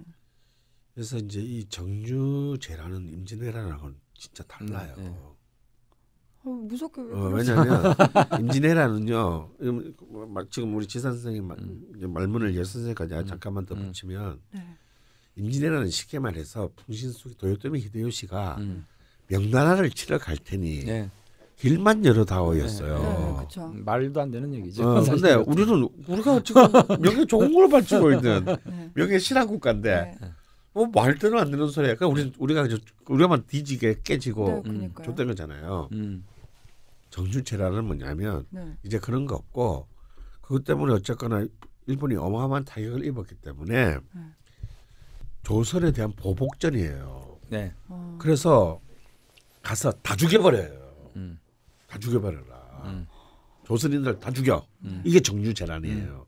그래서 이제 이정유재라는 임진왜란하고는 진짜 달라요. 네, 네. 어, 무섭게 왜 어, 왜냐하면 임진왜란은요 지금 우리 지산 선생님 말, 음. 말문을 예선생까지 아, 음. 잠깐만 더 음. 붙이면 네. 임진왜란은 쉽게 말해서 풍신수기 도요토미 히데요시가 음. 명나라를 치러 갈 테니 네. 길만 열어다오였어요. 네, 네, 음, 말도 안 되는 얘기죠. 그런데 어, 우리는 우리가 지금 명예 좋은 걸로 발치고 있는 네. 명예 신한 국가인데 네. 뭐 말대로 안 되는 소리 약간 우리 우리가 우리가만 뒤지게 깨지고 네, 줬던 음, 거잖아요. 음. 정신체라는 뭐냐면 네. 이제 그런 거 없고 그것 때문에 어쨌거나 일본이 어마어마한 타격을 입었기 때문에 네. 조선에 대한 보복전이에요. 네. 어. 그래서 가서 다 죽여버려요. 음. 다 죽여버려라. 음. 조선인들 다 죽여. 음. 이게 정유재란이에요. 음.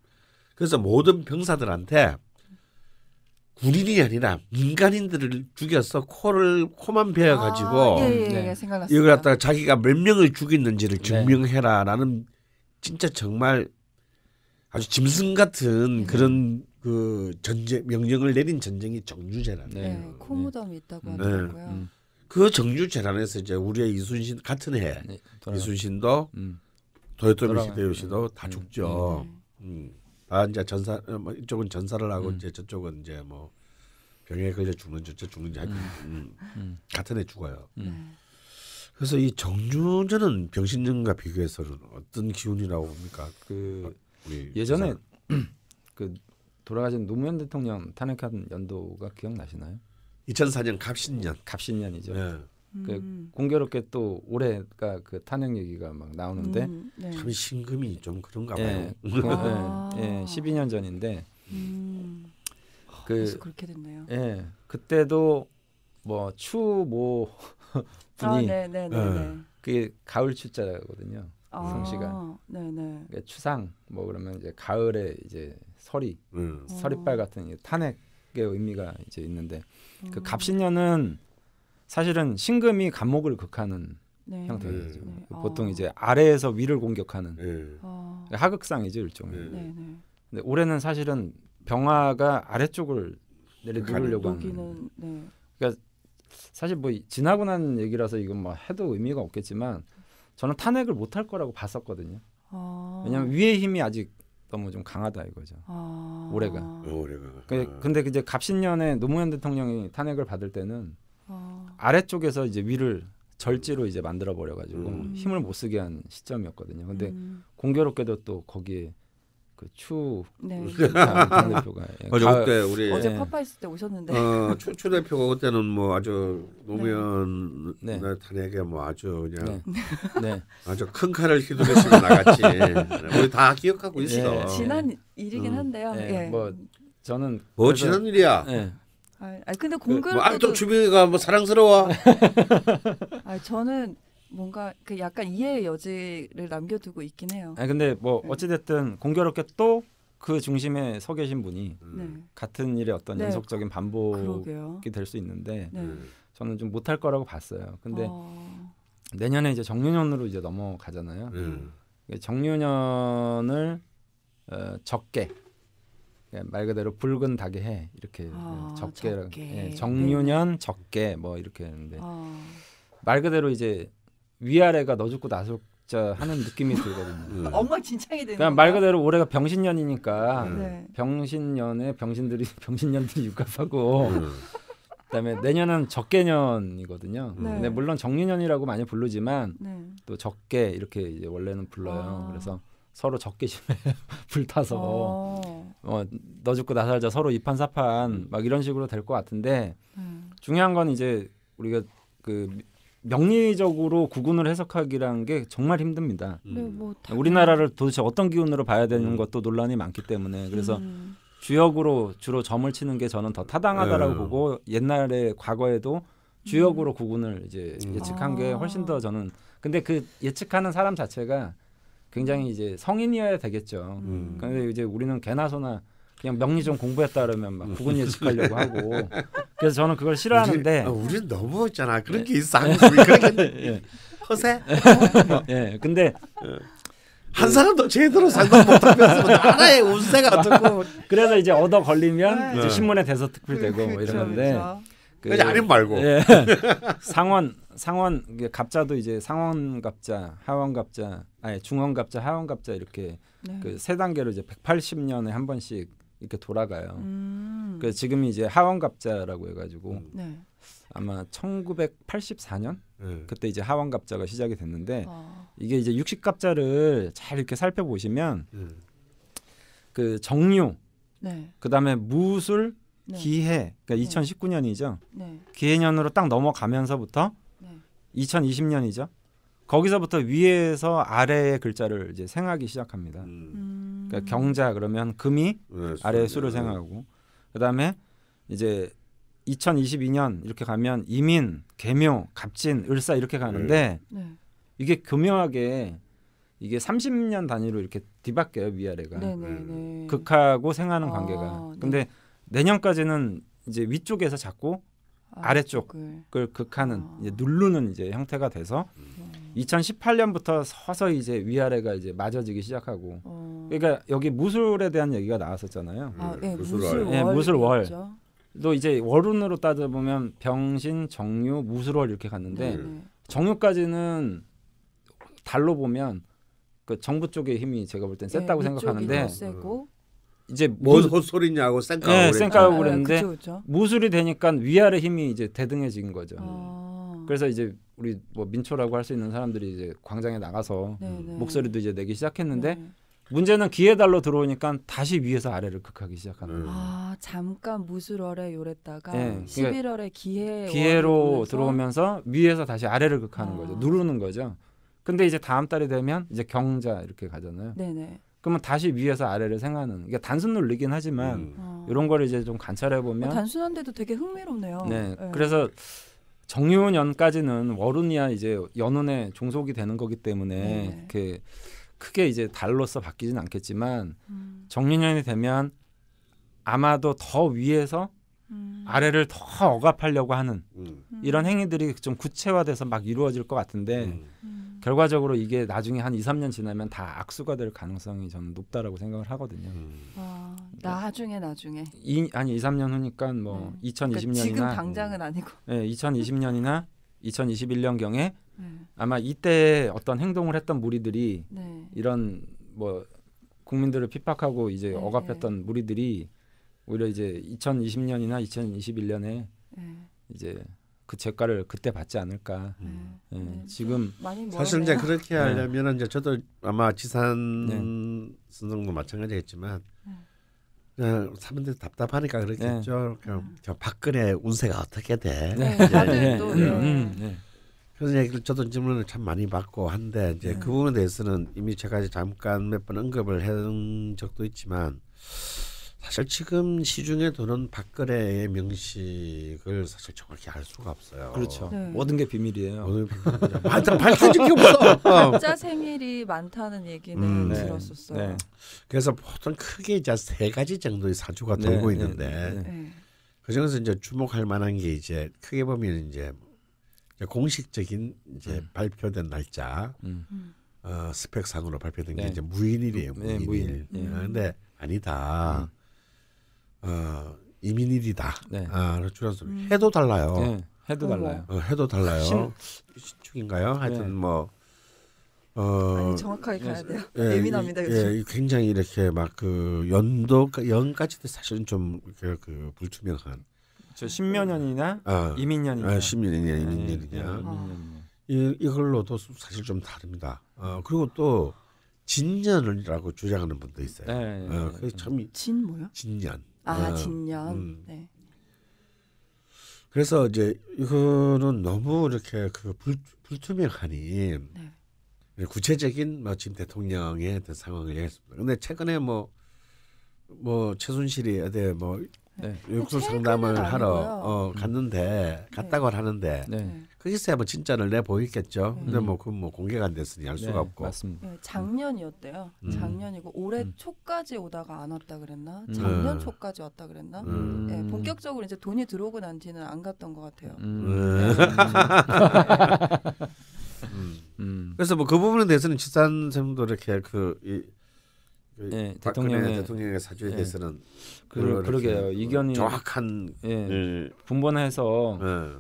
그래서 모든 병사들한테 군인이 아니라 민간인들을 죽여서 코를 코만 베어 가지고 아, 예, 예, 예, 네. 이걸 갖다가 자기가 몇 명을 죽였는지를 네. 증명해라라는 진짜 정말 아주 짐승 같은 네. 그런 그 전쟁 명령을 내린 전쟁이 정유재란 네, 코무덤이 있다고 하더라고요. 음. 그 정유 재란에서 이제 우리의 이순신 같은 해 네, 이순신도 음. 도요토미 히데요시도 음. 다 죽죠. 음. 아 이제 전사 어, 뭐 이쪽은 전사를 하고 음. 이제 저쪽은 이제 뭐 병에 걸려 죽는지 저 죽는지 음. 음. 음. 같은 애 죽어요. 음. 네. 그래서 이 정준전은 병신전과 비교해서는 어떤 기운이라고 봅니까? 그 아, 우리 예전에 그 돌아가신 노무현 대통령 탄핵한 연도가 기억나시나요? 2004년 갑신년. 갑신년이죠. 네. 그 음. 공교롭게 또 올해가 그 탄핵 얘기가 막 나오는데 음. 네. 참 신금이 좀 그런가 네. 봐요. 예, 아. 예, 12년 전인데 음. 그 그렇게 됐네요. 예, 그때도 뭐 추모 분이 아, 네, 네, 그게 가을 출자거든요 아, 성씨가 그러니까 추상 뭐 그러면 이제 가을에 이제 서리 음. 서리빨 어. 같은 탄핵의 의미가 이제 있는데 그 갑신년은 음. 사실은 신금이 간목을 극하는 네. 형태죠. 네. 네. 보통 아. 이제 아래에서 위를 공격하는 네. 아. 하극상이죠 일종의. 네. 네, 근데 올해는 사실은 병화가 아래쪽을 내려 그 누르려고 하는. 네. 그러니까 사실 뭐 지나고 난 얘기라서 이건 뭐 해도 의미가 없겠지만 저는 탄핵을 못 할 거라고 봤었거든요. 아. 왜냐하면 위의 힘이 아직 너무 좀 강하다 이거죠. 아. 올해가. 어, 올해가. 근데, 그, 근데 이제 갑신년에 노무현 대통령이 탄핵을 받을 때는 아. 아래쪽에서 이제 위를 절지로 이제 만들어 버려 가지고 음. 힘을 못 쓰게 한 시점이었거든요. 근데 음. 공교롭게도 또 거기에 그추 네. 그 대표가 예. 어제 가, 그때 우리 어제 파파 예. 있을 때 오셨는데 어, 추, 추 대표가 그때는 뭐 아주 네. 노무현 네. 네. 탄핵에 뭐 아주 그냥 네. 네. 네. 아주 큰 칼을 휘두르시고 나갔지 우리 다 기억하고 있어 예. 지난 일이긴 음. 한데요. 예. 뭐 저는 뭐 지난 일이야. 아 근데 그, 뭐, 공교롭게도 뭐, 아또 주빈이가 뭐 사랑스러워. 아 저는 뭔가 그 약간 이해의 여지를 남겨두고 있긴 해요. 아 근데 뭐 네. 어찌됐든 공교롭게 또 그 중심에 서 계신 분이 음. 네. 같은 일의 어떤 네. 연속적인 반복이 될 수 있는데 네. 저는 좀 못할 거라고 봤어요. 근데 어... 내년에 이제 정유년으로 이제 넘어가잖아요. 음. 그 정유년을 어, 적게 예, 말 그대로 붉은 닭의 해 이렇게 아, 예, 적게, 적게. 예, 정유년 네. 적게 뭐 이렇게 했는데 아. 말 그대로 이제 위아래가 너 죽고 나 죽자 하는 느낌이 들거든요. 엉망진창이 음. 되는. 그냥 그러니까 말 그대로 올해가 병신년이니까 네. 네. 병신년에 병신들이 병신년들이 육갑하고 음. 그다음에 내년은 적개년이거든요. 네. 근데 물론 정유년이라고 많이 부르지만 네. 또 적게 이렇게 이제 원래는 불러요. 아. 그래서 서로 적개심에 불타서 어. 어. 너 죽고 나 살자 서로 이판사판 막 이런 식으로 될 것 같은데 음. 중요한 건 이제 우리가 그 명리적으로 구분을 해석하기란 게 정말 힘듭니다. 네, 음. 뭐 우리나라를 도대체 어떤 기운으로 봐야 되는 음. 것도 논란이 많기 때문에 그래서 음. 주역으로 주로 점을 치는 게 저는 더 타당하다라고 네. 보고 옛날에 과거에도 주역으로 음. 구분을 이제 음. 예측한 게 훨씬 더 아. 저는 근데 그 예측하는 사람 자체가 굉장히 이제 성인이어야 되겠죠. 음. 그런데 이제 우리는 개나 소나 그냥 명리 좀 공부했다 그러면 막 부근 예측하려고 하고 그래서 저는 그걸 싫어하는데 우리, 아, 는 너무 있잖아 그런 예. 게 있어 그 허세 예 근데 예. 한 사람도 제대로 상담 못하면서 하나의 뭐 운세가 어떻고 그래서 이제 얻어 걸리면 네. 이제 신문에 대서 특필되고 뭐 이런 그렇죠, 건데 그렇죠. 그, 아니 말고 예, 상원 상원 갑자도 이제 상원 갑자, 하원 갑자, 아니 중원 갑자, 하원 갑자 이렇게 네. 그세 단계로 이제 180년에 한 번씩 이렇게 돌아가요. 음. 그 지금이 이제 하원 갑자라고 해가지고 음. 네. 아마 1984년 네. 그때 이제 하원 갑자가 시작이 됐는데 아. 이게 이제 60 갑자를 잘 이렇게 살펴보시면 네. 그 정류, 네. 그다음에 무술, 네. 기해, 그러니까 2019년이죠. 기해년으로 딱 넘어가면서부터 2020년이죠. 거기서부터 위에서 아래의 글자를 이제 생하기 시작합니다. 음. 그러니까 경자 그러면 금이 네, 아래 수를 네. 생하고 그다음에 이제 2022년 이렇게 가면 이민, 개묘, 갑진, 을사 이렇게 가는데 네. 네. 이게 교묘하게 이게 30년 단위로 이렇게 뒤바뀌어요 위아래가 네, 네, 음. 극하고 생하는 관계가. 아, 근데 내년까지는 이제 위쪽에서 자꾸 아, 래쪽을 극하는 아. 이제 누르는 이제 형태가 돼서 음. 2018년부터 서서히 이제 위아래가 이제 맞아지기 시작하고 어. 그러니까 여기 무술에 대한 얘기가 나왔었잖아요. 아, 네, 무술월. 네, 무술월. 또 이제 월운으로 따져보면 병신, 정유, 무술월 이렇게 갔는데 네. 정유까지는 달로 보면 그 정부 쪽의 힘이 제가 볼땐 예, 셌다고 생각하는데 음. 이제 뭔 헛소리냐고 쌩까고 네, 그랬는데 아, 그쵸, 그쵸. 무술이 되니까 위아래 힘이 이제 대등해진 거죠. 아. 그래서 이제 우리 뭐 민초라고 할 수 있는 사람들이 이제 광장에 나가서 네네. 네. 목소리도 이제 내기 시작했는데 네. 문제는 기회 달러 들어오니까 다시 위에서 아래를 극하기 시작하는 네. 거예요. 아 잠깐 무술월에 요랬다가 네, 그러니까 11월에 기회 기해로 들어오면서 위에서 다시 아래를 극하는 아. 거죠. 누르는 거죠. 근데 이제 다음 달이 되면 이제 경자 이렇게 가잖아요. 네네. 네. 그러면 다시 위에서 아래를 생각하는 그러 그러니까 단순 논리긴 하지만 음. 아. 이런 거를 이제 좀 관찰해 보면 어, 단순한데도 되게 흥미롭네요. 네, 네. 그래서 정유년까지는 월운이야 이제 연운의 종속이 되는 거기 때문에 네. 네. 게 크게 이제 달로서 바뀌진 않겠지만 음. 정유년이 되면 아마도 더 위에서 음. 아래를 더 억압하려고 하는 음. 음. 이런 행위들이 좀 구체화돼서 막 이루어질 것 같은데. 음. 결과적으로 이게 나중에 한 2, 3년 지나면 다 악수가 될 가능성이 저는 높다라고 생각을 하거든요. 음. 와, 아, 네. 나중에 나중에. 이, 아니 2, 3년 후니까 뭐 네. 2020년이나 그러니까 지금 당장은 아니고. 음. 네, 2020년이나 2021년 경에 네. 아마 이때 어떤 행동을 했던 무리들이 네. 이런 뭐 국민들을 핍박하고 이제 네. 억압했던 무리들이 오히려 이제 2020년이나 2021년에 이제 그 재가를 그때 받지 않을까. 음. 네. 예, 네. 지금 사실 이제 그렇게 네. 하려면 은 이제 저도 아마 지산 네. 선생도 마찬가지겠지만 그냥 네. 어, 사람들 답답하니까 그렇겠죠. 그냥, 그냥 박근혜 운세가 어떻게 돼? 네. 네. 네. 음, 음, 네. 그래서 얘기 저도 질문을 참 많이 받고 한데 이제 그 부분에 대해서는 이미 제가 잠깐 몇 번 언급을 한 적도 있지만 사실 지금 시중에 도는 박근혜의 명식을 사실 정확히 알 수가 없어요. 그렇죠. 네. 모든 게 비밀이에요. 모든 비밀이야. 맞 밝혀지겠어. 진 생일이 많다는 얘기는 음, 네. 들었었어요. 네. 그래서 보통 크게 이제 세 가지 정도의 사주가 네, 돌고 네, 있는데 네, 그 중에서 이제 주목할 만한 게 이제 크게 보면 이제 공식적인 이제 음. 발표된 날짜 음. 어, 스펙상으로 발표된 게 이제 무인일이에요. 무인일. 무인. 네, 무인. 그데 아, 아니다. 음. 어, 이민일이다. 네. 아, 출연서 해도 달라요. 네, 해도 달라요. 어, 해도 달라요. 신, 신축인가요? 하여튼 네. 뭐 어, 아니, 정확하게 가야 네. 돼요. 예, 예민합니다. 이, 예, 굉장히 이렇게 막 그 연도 연까지 도 사실은 좀그 그 불투명한. 저십몇 년이나 아, 이민년이냐. 아, 십몇년이냐 네, 이민년이냐. 아. 이 이걸로도 사실 좀 다릅니다. 어, 그리고 또 진년이라고 주장하는 분도 있어요. 네, 네, 어, 그래서 참진뭐야 진년. 아, 네. 진년. 음. 네. 그래서 이제 이거는 너무 이렇게 그 불, 불투명하니 네. 네 구체적인 뭐 지금 대통령의 어떤 상황을 얘기했습니다. 근데 최근에 뭐뭐 뭐 최순실이 어디 뭐 네. 육수 네, 상담을 하러 어, 갔는데 음. 갔다고 하는데 크기세 뭐 진짜를 내 보이겠죠. 근데 음. 뭐 그뭐 뭐 공개가 안 됐으니 알 네, 수가 없고. 맞습니다. 네, 작년이었대요. 음. 작년이고 올해 음. 초까지 오다가 안 왔다 그랬나? 작년 네. 초까지 왔다 그랬나? 네, 본격적으로 이제 돈이 들어오고 난 뒤는 안 갔던 것 같아요. 음. 네. 그래서 뭐 그 부분에 대해서는 지산 쌤도 이렇게 그이 그 네, 대통령의 대통령의 사주에 대해서는 그러, 그러게요 이견이 정확한 예, 분분해서 네.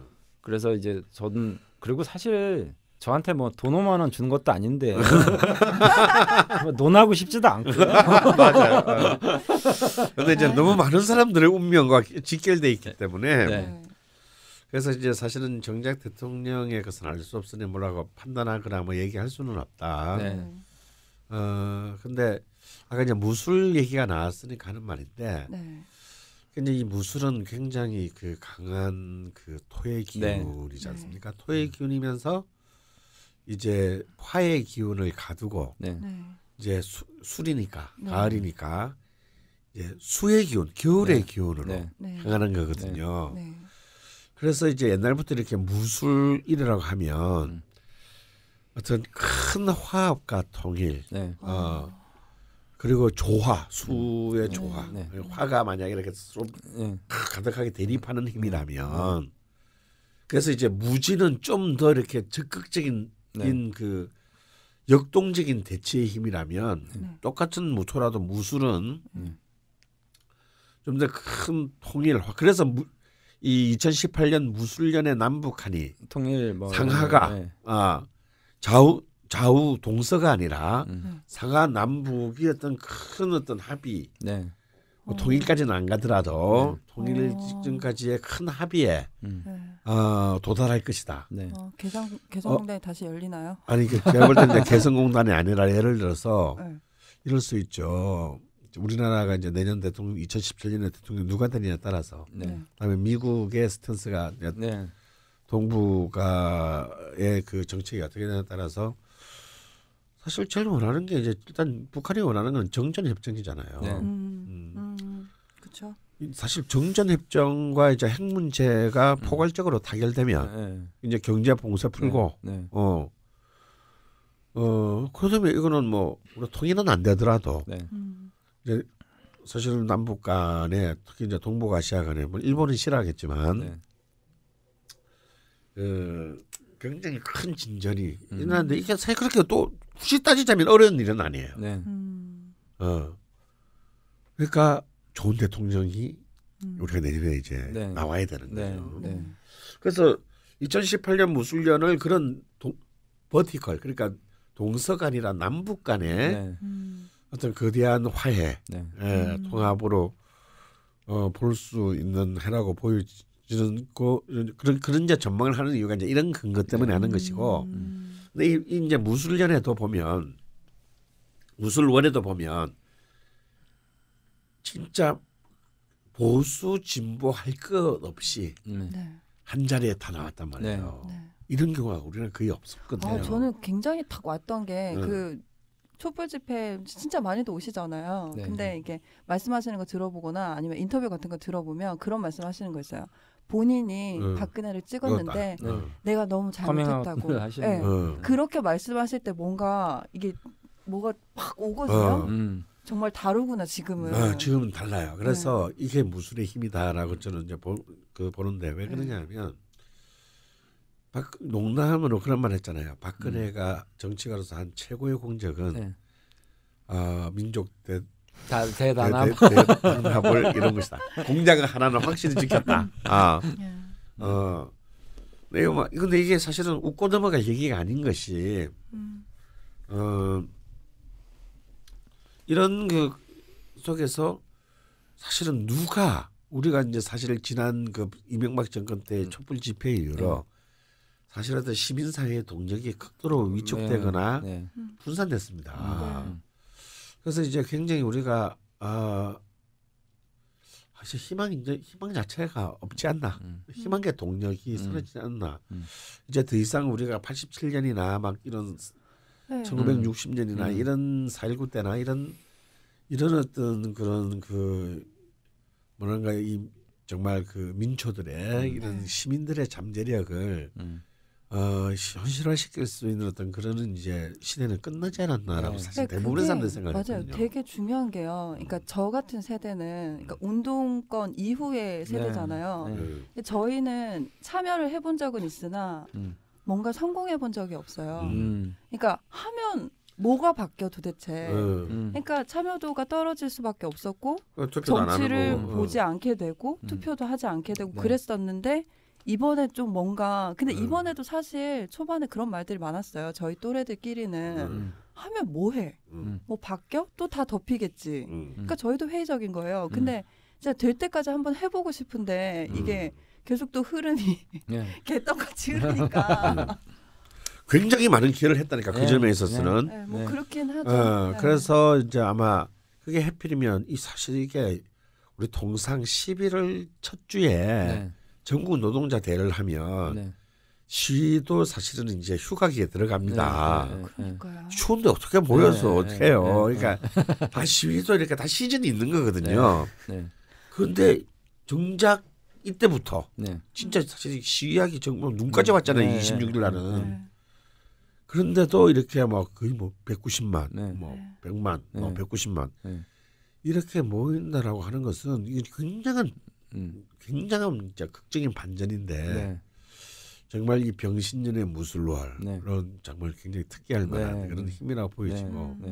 그래서 이제 저는 그리고 사실 저한테 뭐돈 5만 원 주는 것도 아닌데 뭐 논하고 싶지도 않고 맞아요. 근데 이제 너무 많은 사람들의 운명과 직결돼 있기 네. 때문에 네. 네. 그래서 이제 사실은 정작 대통령의 것은 알 수 없으니 뭐라고 판단하거나 뭐 얘기할 수는 없다. 네. 어 근데 아까 이제 무술 얘기가 나왔으니까 하는 말인데 네. 근데 이 무술은 굉장히 그 강한 그 토의 네. 기운이지 않습니까? 네. 토의 음. 기운이면서 이제 화의 기운을 가두고 네. 이제 수, 술이니까 가을이니까 이제 수의 기운, 겨울의 기운으로 향하는 거거든요. 그래서 이제 옛날부터 이렇게 무술이라고 하면 음. 어떤 큰 화합과 통일, 네. 어, 아. 그리고 조화 수의 네. 조화 네. 화가 만약에 이렇게 좀 네. 가득하게 대립하는 힘이라면 그래서 이제 무지는 좀 더 이렇게 적극적인 네. 그 역동적인 대치의 힘이라면 네. 네. 똑같은 무토라도 무술은 네. 좀더 큰 통일. 그래서 무, 이 2018년 무술년에 남북한이 통일 뭐 상하가 네. 아 좌우 좌우 동서가 아니라 음. 음. 상하 남북이 어떤 큰 어떤 합의 네. 어. 뭐 통일까지는 안 가더라도 네. 통일 직전까지의 어. 큰 합의에 음. 네. 어, 도달할 것이다. 네. 어, 개성 어. 개성공단이 어, 다시 열리나요? 아니 그 제가 볼 때는 개성공단이 아니라 예를 들어서 네. 이럴 수 있죠. 우리나라가 이제 내년 대통령 2017년에 대통령 누가 되느냐에 따라서 네. 네. 그다음에 미국의 스탠스가 동북아의 그 정책이 어떻게 되냐에 느 따라서 사실 제일 원하는 게 이제 일단 북한이 원하는 건 정전 협정이잖아요. 네. 음, 음. 그렇죠. 사실 정전 협정과 이제 핵 문제가 음. 포괄적으로 타결되면 네, 네. 이제 경제 봉쇄 풀고 네. 네. 어. 어, 그다음 이거는 뭐 우리 통일은 안 되더라도 네. 이제 사실은 남북 간에 특히 이제 동북아시아 간에 뭐 일본은 싫어하겠지만 그 굉장히 큰 진전이 음. 일어났는데 음. 이게 사실 그렇게 또 굳이 따지자면 어려운 일은 아니에요. 네. 음. 어. 그러니까 좋은 대통령이 음. 우리가 내년에 이제 네. 나와야 되는 거죠. 네. 네. 그래서 2018년 무술년을 그런 동, 버티컬 그러니까 동서간이니라 남북 간의 음. 어떤 거대한 화해 네. 예, 음. 통합으로 어, 볼 수 있는 해라고 보여지는 거, 그런 그런 이제 전망을 하는 이유가 이제 이런 근거 때문에 하는 것이고. 음. 근데 이, 제 무술년에도 보면 무술원에도 보면 진짜 보수 진보 할 것 없이 네. 네. 한 자리에 다 나왔단 말이에요. 네. 네. 이런 경우가 우리는 거의 없었거든요. 아, 저는 굉장히 딱 왔던 게그 네. 그 촛불 집회 진짜 많이도 오시잖아요. 네. 근데 이게 말씀하시는 거 들어보거나 아니면 인터뷰 같은 거 들어보면 그런 말씀하시는 거 있어요. 본인이 네. 박근혜를 찍었는데 아, 네. 내가 너무 잘못했다고 네. 네. 그렇게 말씀하실 때 뭔가 이게 뭐가 확 오거든요. 어. 음. 정말 다르구나 지금은. 어, 지금은 달라요. 그래서 네. 이게 무술의 힘이다라고 저는 이제 보, 그 보는데 왜 그러냐면 박, 농담으로 그런 말 했잖아요. 박근혜가 음. 정치가로서 한 최고의 공적은 어, 민족 대, 다 대단함. 대, 대, 대단함을 이런 것이다. 공장은 하나는 확실히 지켰다. 아, 음. 어, 네, 막 뭐, 근데 이게 사실은 웃고 넘어갈 얘기가 아닌 것이, 음. 어, 이런 그 속에서 사실은 누가 우리가 이제 사실 지난 그 이명박 정권 때 음. 촛불 집회 이후로 네. 사실 은 시민사회의 동력이 극도로 위축되거나 네. 네. 분산됐습니다. 그래서 이제 굉장히 우리가 어, 사실 아, 희망 이제 희망 자체가 없지 않나 음. 희망의 동력이 음. 사라지지 않나 음. 이제 더 이상 우리가 87년이나 막 이런 네. 1960년이나 음. 이런 4.19 때나 이런 이런 어떤 그런 그 뭐랄까 이 정말 그 민초들의 음. 이런 시민들의 잠재력을 음. 어, 현실화시킬 수 있는 어떤 그런 이제 시대는 끝나지 않았나라고 네. 사실 대부분의 사람들 생각해 맞아요. 되게 중요한 게요. 그러니까 저 같은 세대는 그러니까 운동권 이후의 네. 세대잖아요. 네. 네. 저희는 참여를 해본 적은 있으나 음. 뭔가 성공해 본 적이 없어요. 음. 그러니까 하면 뭐가 바뀌어 도대체. 네. 음. 그러니까 참여도가 떨어질 수밖에 없었고 그렇죠. 어, 정치를 보지 않게 되고 음. 투표도 하지 않게 되고 네. 그랬었는데 이번에 좀 뭔가 근데 음. 이번에도 사실 초반에 그런 말들이 많았어요. 저희 또래들끼리는 음. 하면 뭐해? 음. 음. 뭐 바뀌어? 또 다 덮이겠지. 음. 그러니까 저희도 회의적인 거예요. 근데 진짜 될 때까지 한번 해보고 싶은데 이게 계속 또 흐름이 네. 예. 개떡같이 흐르니까. 굉장히 많은 기회를 했다니까 네. 그 예. 점에 있어서는. 예. 뭐 네. 뭐 그렇긴 하죠. 어, 그래서 이제 아마 그게 해필이면 이 사실 이게 우리 동상 10일을 첫 주에. 네. 전국 노동자 대회를 하면 네. 시도 사실은 이제 휴가기에 들어갑니다. 네, 네, 네, 네. 추운데 어떻게 모여서 네, 어떻게 해요? 네, 그러니까 다 시위도 이렇게 다 시즌이 있는 거거든요. 그런데 정작 이때부터 진짜 사실 시위하기 정말 눈까지 왔잖아요. 26일 날은. 그런데도 이렇게 막 뭐 거의 뭐 190만, 뭐 100만, 뭐 190만 이렇게 모인다라고 하는 것은 굉장한 음. 굉장한 진짜 극적인 반전인데 네. 정말 이 병신년의 무술로할 네. 그런 정말 굉장히 특이할 만한 네. 그런 힘이라고 보이지고그런데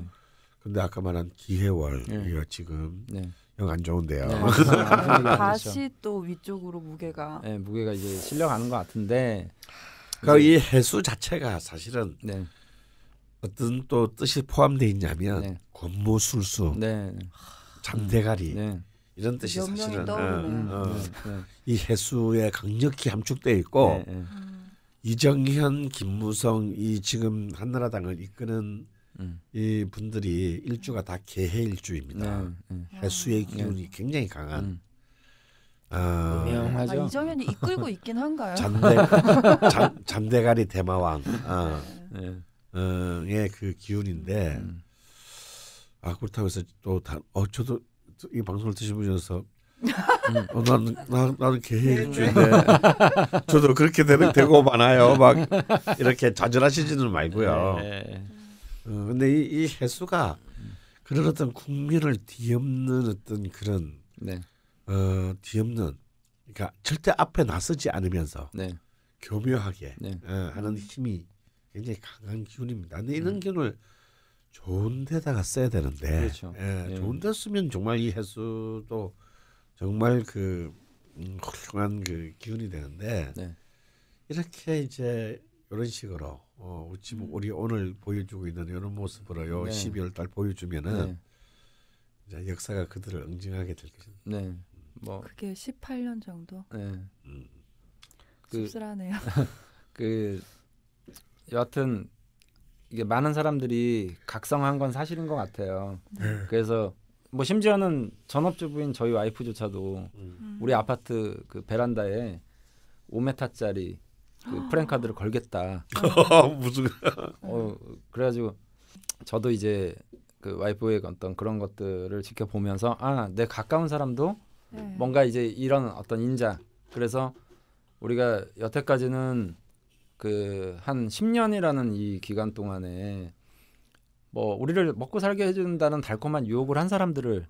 네. 네. 아까 말한 기회월 이거 네. 지금 영안 좋은데요. 다시 또 위쪽으로 무게가 네, 무게가 이제 실려가는 것 같은데 그러니까 이 해수 자체가 사실은 어떤 또 뜻이 포함되어 있냐면 권모술수 잠대가리 이런 뜻이 사실은 어, 어, 이 해수에 강력히 함축돼 있고 예, 음. 이정현, 김무성 이 지금 한나라당을 이끄는 음. 이 분들이 일주가 다 개해 일주입니다. 해수의 아. 기운이 굉장히 강한. 어, 아, 이정현이 이끌고 있긴 한가요? 잔대, 잔, 잔대가리 대마왕. 어, 네. 어, 예, 그 기운인데. 음. 아 그렇다고 해서 또 다, 어 저도 이 방송을 드시면서 음, 어, 난, 나, 나는 개일주인데 네, 네. 저도 그렇게 되는 되고 많아요. 막 이렇게 좌절하시지는 말고요. 네. 어, 데 이, 이 해수가 그런 어떤 국민을 뒤엎는 어떤 그런 네. 어, 뒤엎는 그러니까 절대 앞에 나서지 않으면서 네. 교묘하게 네. 어, 하는 힘이 굉장히 강한 기운입니다. 그런데 이런 음. 기운을 좋은 데다가 써야 되는데 그렇죠. 예, 예. 좋은 데 쓰면 정말 이 해수도 정말 그 음, 훌륭한 그 기운이 되는데 네. 이렇게 이제 이런 식으로 어, 우찌 뭐 음. 우리 오늘 보여주고 있는 이런 모습으로요 네. 12월 달 보여주면은 네. 이제 역사가 그들을 응징하게 될 것입니다. 네. 뭐 그게 18년 정도. 네. 음. 그 씁쓸하네요. 그, 그 여하튼 이게 많은 사람들이 각성한 건 사실인 것 같아요. 네. 그래서 뭐 심지어는 전업주부인 저희 와이프조차도 음. 우리 아파트 그 베란다에 5m짜리 그 아. 프랜카드를 걸겠다. 무슨? 어 그래가지고 저도 이제 그 와이프의 어떤 그런 것들을 지켜보면서 아 내 가까운 사람도 네. 뭔가 이제 이런 어떤 인자 그래서 우리가 여태까지는 그한 10년이라는 이 기간 동안에 뭐 우리를 먹고 살게 해준다는 달콤한 유혹을 한 사람들을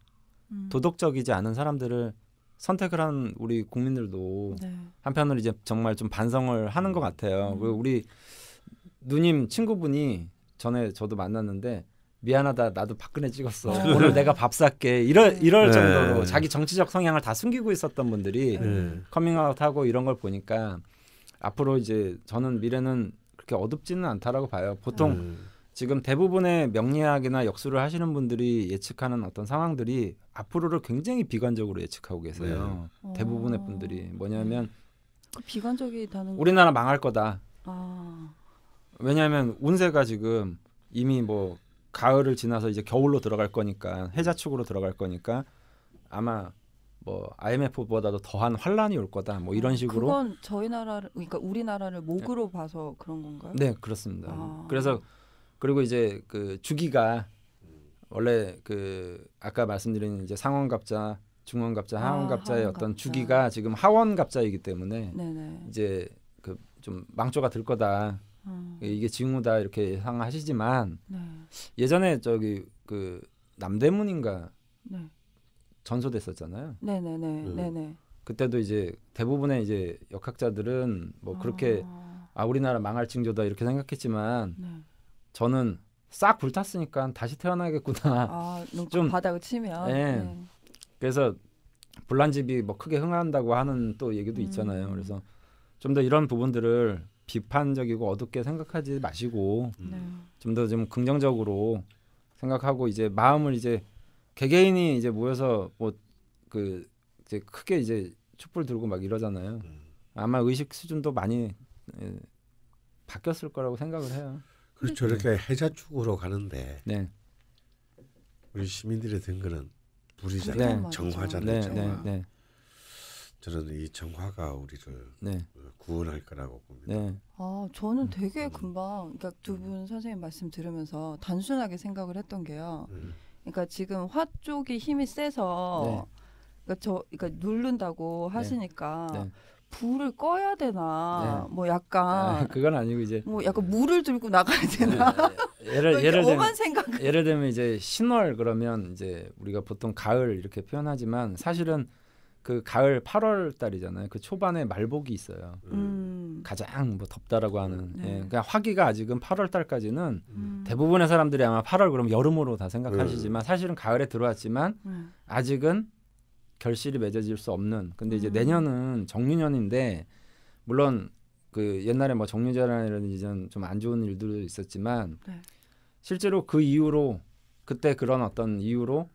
음. 도덕적이지 않은 사람들을 선택을 한 우리 국민들도 네. 한편으로 이제 정말 좀 반성을 하는 것 같아요. 음. 그 우리 누님 친구분이 전에 저도 만났는데 미안하다 나도 박근혜 찍었어 네. 오늘 내가 밥 살게 이럴 네. 이럴 네. 정도로 자기 정치적 성향을 다 숨기고 있었던 분들이 커밍아웃하고 네. 이런 걸 보니까 앞으로 이제 저는 미래는 그렇게 어둡지는 않다라고 봐요. 보통 음. 지금 대부분의 명리학이나 역술을 하시는 분들이 예측하는 어떤 상황들이 앞으로를 굉장히 비관적으로 예측하고 계세요. 네. 대부분의 오. 어. 분들이 뭐냐면 그 비관적이다는 우리나라 망할 거다. 아. 왜냐하면 운세가 지금 이미 뭐 가을을 지나서 이제 겨울로 들어갈 거니까 해자축으로 들어갈 거니까 아마 뭐 IMF보다도 더한 환란이 올 거다 뭐 이런 식으로 그건 저희 나라를 그러니까 우리나라를 목으로 네. 봐서 그런 건가요? 네 그렇습니다. 아. 그래서 그리고 이제 그 주기가 원래 그 아까 말씀드린 이제 상원갑자, 중원갑자, 아, 하원갑자의 아, 어떤 주기가 지금 하원갑자이기 때문에 네네. 이제 그 좀 망조가 들 거다. 음. 이게 징후다 이렇게 예상하시지만 네. 예전에 저기 그 남대문인가 네. 전소됐었잖아요. 네네네. 그, 네네. 그때도 이제 대부분의 이제 역학자들은 뭐 그렇게 아, 아 우리나라 망할 징조다 이렇게 생각했지만 네. 저는 싹 불탔으니까 다시 태어나겠구나. 아, 좀 바닥을 치면. 예. 네. 그래서 불난집이 뭐 크게 흥한다고 하는 또 얘기도 있잖아요. 음. 그래서 좀 더 이런 부분들을 비판적이고 어둡게 생각하지 마시고 네. 좀더 좀 긍정적으로 생각하고 이제 마음을 이제 개개인이 이제 모여서 뭐 그 이제 크게 이제 촛불 들고 막 이러잖아요. 음. 아마 의식 수준도 많이 예, 바뀌었을 거라고 생각을 해요. 그렇죠이렇게 네. 해자 축으로 가는데 네. 우리 시민들의 등근은 불이잖아요, 네. 그렇죠. 정화잖아요. 네, 정화. 네, 저는 이 정화가 우리를 네. 구원할 거라고 봅니다. 네. 아, 저는 되게 음. 금방 그러니까 두분 음. 선생님 말씀 들으면서 단순하게 생각을 했던 게요. 음. 그러니까 지금 화 쪽이 힘이 세서 네. 그러니까 저 그러니까 누른다고 네. 하시니까 네. 네. 불을 꺼야 되나 네. 뭐 약간 아, 그건 아니고 이제 뭐 약간 물을 들고 나가야 네. 되나 예, 예를 예를 들면 생각 예를 들면 이제 신월 그러면 이제 우리가 보통 가을 이렇게 표현하지만 사실은 그 가을 8월 달이잖아요. 그 초반에 말복이 있어요. 음. 음. 가장 뭐 덥다라고 하는. 네. 예. 그러니까 화기가 아직은 8월 달까지는 음. 대부분의 사람들이 아마 8월 그러면 여름으로 다 생각하시지만 네. 사실은 가을에 들어왔지만 음. 아직은 결실이 맺어질 수 없는. 근데 이제 음. 내년은 정유년인데 물론 그 옛날에 뭐 정유재라든지 좀안 좋은 일들도 있었지만 네. 실제로 그 이후로 그때 그런 어떤 이유로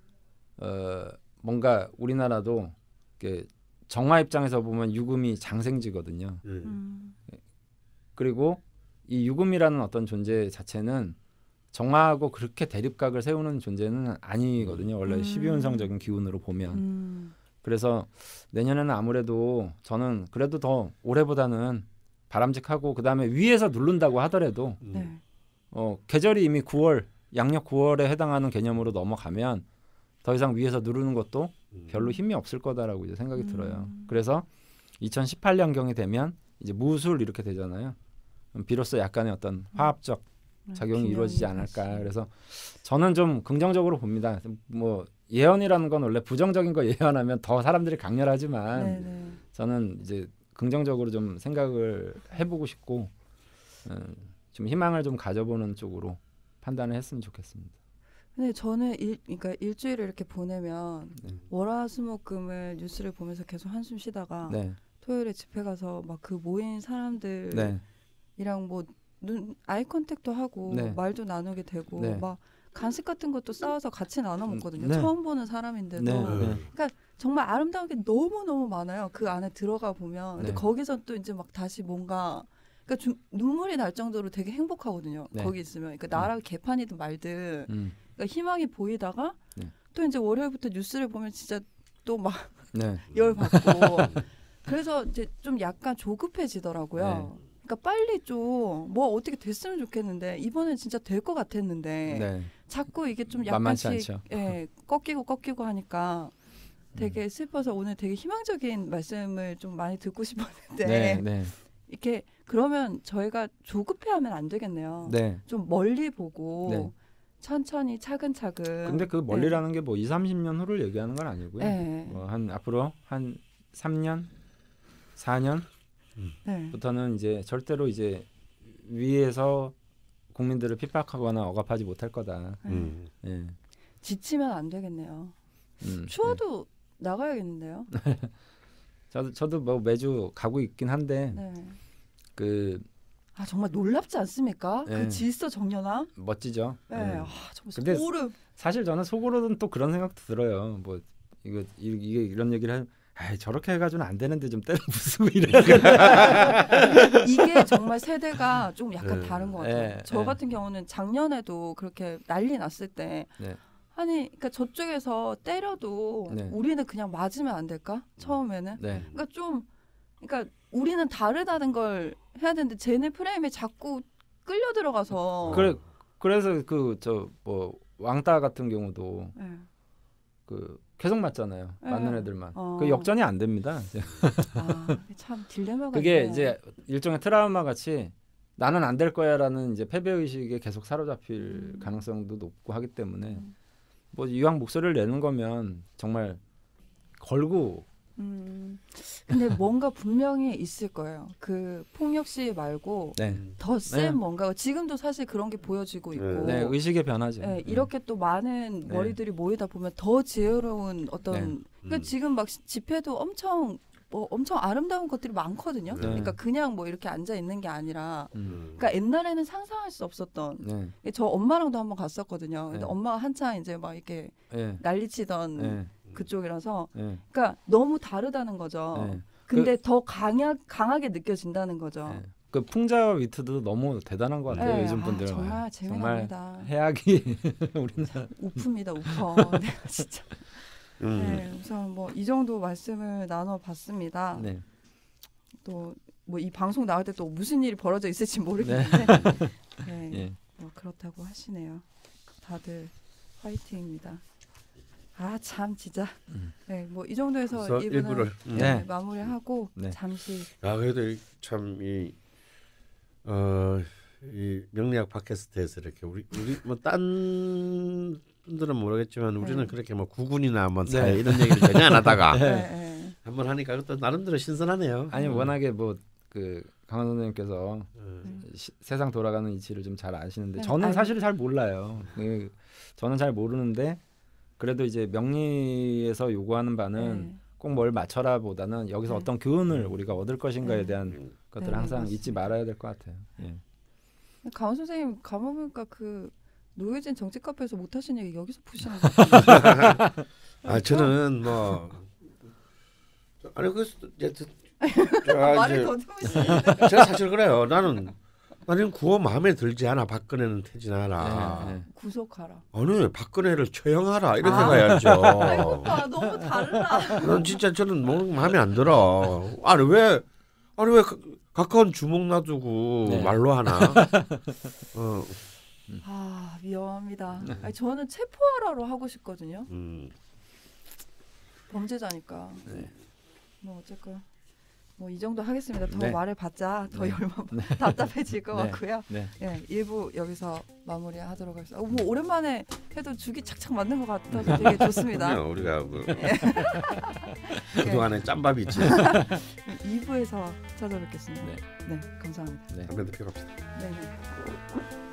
어 뭔가 우리나라도 정화 입장에서 보면 유금이 장생지거든요. 예. 음. 그리고 이 유금이라는 어떤 존재 자체는 정화하고 그렇게 대립각을 세우는 존재는 아니거든요. 원래 음. 12운성적인 기운으로 보면. 음. 그래서 내년에는 아무래도 저는 그래도 더 올해보다는 바람직하고 그다음에 위에서 누른다고 하더라도 음. 네. 어, 계절이 이미 9월 양력 9월에 해당하는 개념으로 넘어가면 더 이상 위에서 누르는 것도 별로 음. 힘이 없을 거다라고 이제 생각이 음. 들어요. 그래서 2018년 경이 되면 이제 무술 이렇게 되잖아요. 비로소 약간의 어떤 음. 화합적 음, 작용이 이루어지지 않을까. 그래서 저는 좀 긍정적으로 봅니다. 뭐 예언이라는 건 원래 부정적인 거 예언하면 더 사람들이 강렬하지만 네네. 저는 이제 긍정적으로 좀 생각을 해보고 싶고 음, 좀 희망을 좀 가져보는 쪽으로 판단을 했으면 좋겠습니다. 근데 저는 일, 그러니까 일주일을 이렇게 보내면 네. 월화수목금을 뉴스를 보면서 계속 한숨 쉬다가 네. 토요일에 집에 가서 막 그 모인 사람들이랑 네. 뭐눈 아이 컨택도 하고 네. 말도 나누게 되고 네. 막 간식 같은 것도 싸워서 같이 나눠 먹거든요. 네. 처음 보는 사람인데도 그러니까 정말 아름다운 게 너무 너무 많아요. 그 안에 들어가 보면 근데 거기서 또 이제 막 다시 뭔가 그러니까 주, 눈물이 날 정도로 되게 행복하거든요. 거기 있으면 그러니까 나라 음. 개판이든 말든. 음. 그러니까 희망이 보이다가 네. 또 이제 월요일부터 뉴스를 보면 진짜 또막 네. 열받고 그래서 이제 좀 약간 조급해지더라고요. 네. 그러니까 빨리 좀 뭐 어떻게 됐으면 좋겠는데 이번엔 진짜 될 것 같았는데 네. 자꾸 이게 좀 약간씩 예, 꺾이고 꺾이고 하니까 되게 음. 슬퍼서 오늘 되게 희망적인 말씀을 좀 많이 듣고 싶었는데 네, 네. 이렇게 그러면 저희가 조급해하면 안 되겠네요. 네. 좀 멀리 보고 천천히 차근차근. 근데 그 네. 멀리라는 게 뭐 2, 30년 후를 얘기하는 건 아니고요. 네. 뭐한 앞으로 한 3년, 4년 음. 부터는 이제 절대로 이제 위에서 국민들을 핍박하거나 억압하지 못할 거다. 음. 예. 지치면 안 되겠네요. 음, 추워도 네. 나가야겠는데요. 저도 저도 뭐 매주 가고 있긴 한데 네. 그아 정말 놀랍지 않습니까? 그 네. 그 질서 정연함. 멋지죠. 네. 네. 아, 정말 소름. 사실 저는 속으로는 또 그런 생각도 들어요. 뭐 이거 이게 이런 얘기를 하 아이, 저렇게 해가지고는 안 되는데 좀 때려 부수고 이래. 이게 정말 세대가 좀 약간 네. 다른 것 네. 같아요. 네. 저 같은 경우는 작년에도 그렇게 난리 났을 때 네. 아니, 그러니까 저쪽에서 때려도 네. 우리는 그냥 맞으면 안 될까? 처음에는. 그러니까 좀 그러니까 우리는 다르다는 걸 해야 되는데 쟤네 프레임에 자꾸 끌려 들어가서 그래 그래서 그 저 뭐 왕따 같은 경우도 네. 그 계속 맞잖아요 네. 맞는 애들만 어. 그 역전이 안 됩니다 아, 참 딜레마가 그게 있구 이제 일종의 트라우마 같이 나는 안 될 거야라는 이제 패배 의식에 계속 사로잡힐 음. 가능성도 높고 하기 때문에 음. 뭐 이왕 목소리를 내는 거면 정말 걸고 음, 근데 뭔가 분명히 있을 거예요. 그 폭력시 말고 네. 더센 네. 뭔가 지금도 사실 그런 게 보여지고 네. 있고 네, 의식의 변화죠. 네, 네. 이렇게 또 많은 네. 머리들이 모이다 보면 더 지혜로운 어떤 그러니까 음. 지금 막 집회도 엄청 뭐 엄청 아름다운 것들이 많거든요. 네. 그러니까 그냥 뭐 이렇게 앉아 있는 게 아니라, 음. 그러니까 옛날에는 상상할 수 없었던. 네. 저 엄마랑도 한번 갔었거든요. 근데 네. 엄마가 한창 이제 막 이렇게 난리치던 그쪽이라서 네. 그러니까 너무 다르다는 거죠. 네. 근데 그, 더 강약 강하게 느껴진다는 거죠. 네. 그 풍자와 위트도 너무 대단한 것 같아요 네. 요즘 분들 아, 정말 재미납니다. 해악이 우리나 우프입니다 우퍼 내 네, 진짜. 음. 네, 우선 뭐 이 정도 말씀을 나눠봤습니다. 네. 또뭐 이 방송 나올 때 또 무슨 일이 벌어져 있을지 모르겠는데 네. 네. 예. 뭐 그렇다고 하시네요. 다들 화이팅입니다. 아참 진짜 음. 네뭐 이 정도에서 일부를 음. 네, 네. 마무리하고 네. 잠시 아 그래도 참이 어, 이 명리학 팟캐스트에서 이렇게 우리 우리 뭐 딴 분들은 모르겠지만 네. 우리는 네. 그렇게 뭐 구군이나 뭐 네. 이런 얘기를 전혀 안 하다가 네. 네. 한번 하니까 또 나름대로 신선하네요. 아니 음. 워낙에 뭐 그 강원 선생님께서 음. 네. 시, 세상 돌아가는 이치를 좀 잘 아시는데 저는 아니. 사실 잘 몰라요. 그 저는 잘 모르는데 그래도 이제 명리에서 요구하는 바는 네. 꼭뭘 맞춰라 보다는 여기서 네. 어떤 교훈을 우리가 얻을 것인가에 네. 대한 음. 네. 것들을 항상 맞습니다. 잊지 말아야 될 것 같아요. 예. 강원 선생님 가보니까 그 노예진 정치 카페에서 못 하신 얘기 여기서 푸시는 거예요. 아 저는 뭐 아니 그 아, 말을 더듬으시 제가 사실 그래요. 나는 나는 구호 마음에 들지 않아 박근혜는 퇴진하라 네, 네. 구속하라 아니 박근혜를 처형하라 이렇게 아. 가야죠 아 너무 달라 난 진짜 저는 뭐 마음에 안 들어 아니 왜 아니 왜 가까운 주먹 놔두고 네. 말로 하나 어. 아 위험합니다 아니, 저는 체포하라로 하고 싶거든요 음. 범죄자니까 네. 뭐 어쨌건 뭐이 정도 하겠습니다. 더 네. 말을 받자 더 네. 열만 네. 답답해질 것 네. 같고요. 네. 네. 일부 여기서 마무리하도록 하겠습니다. 어, 뭐 오랜만에 해도 주기 착착 맞는 것 같아서 되게 좋습니다. 우리가 뭐 그 예. 그동안에 예. 짬밥이 지 2부에서 찾아뵙겠습니다. 네, 네 감사합니다. 네. 담배 피러 갑시다. 네. 네.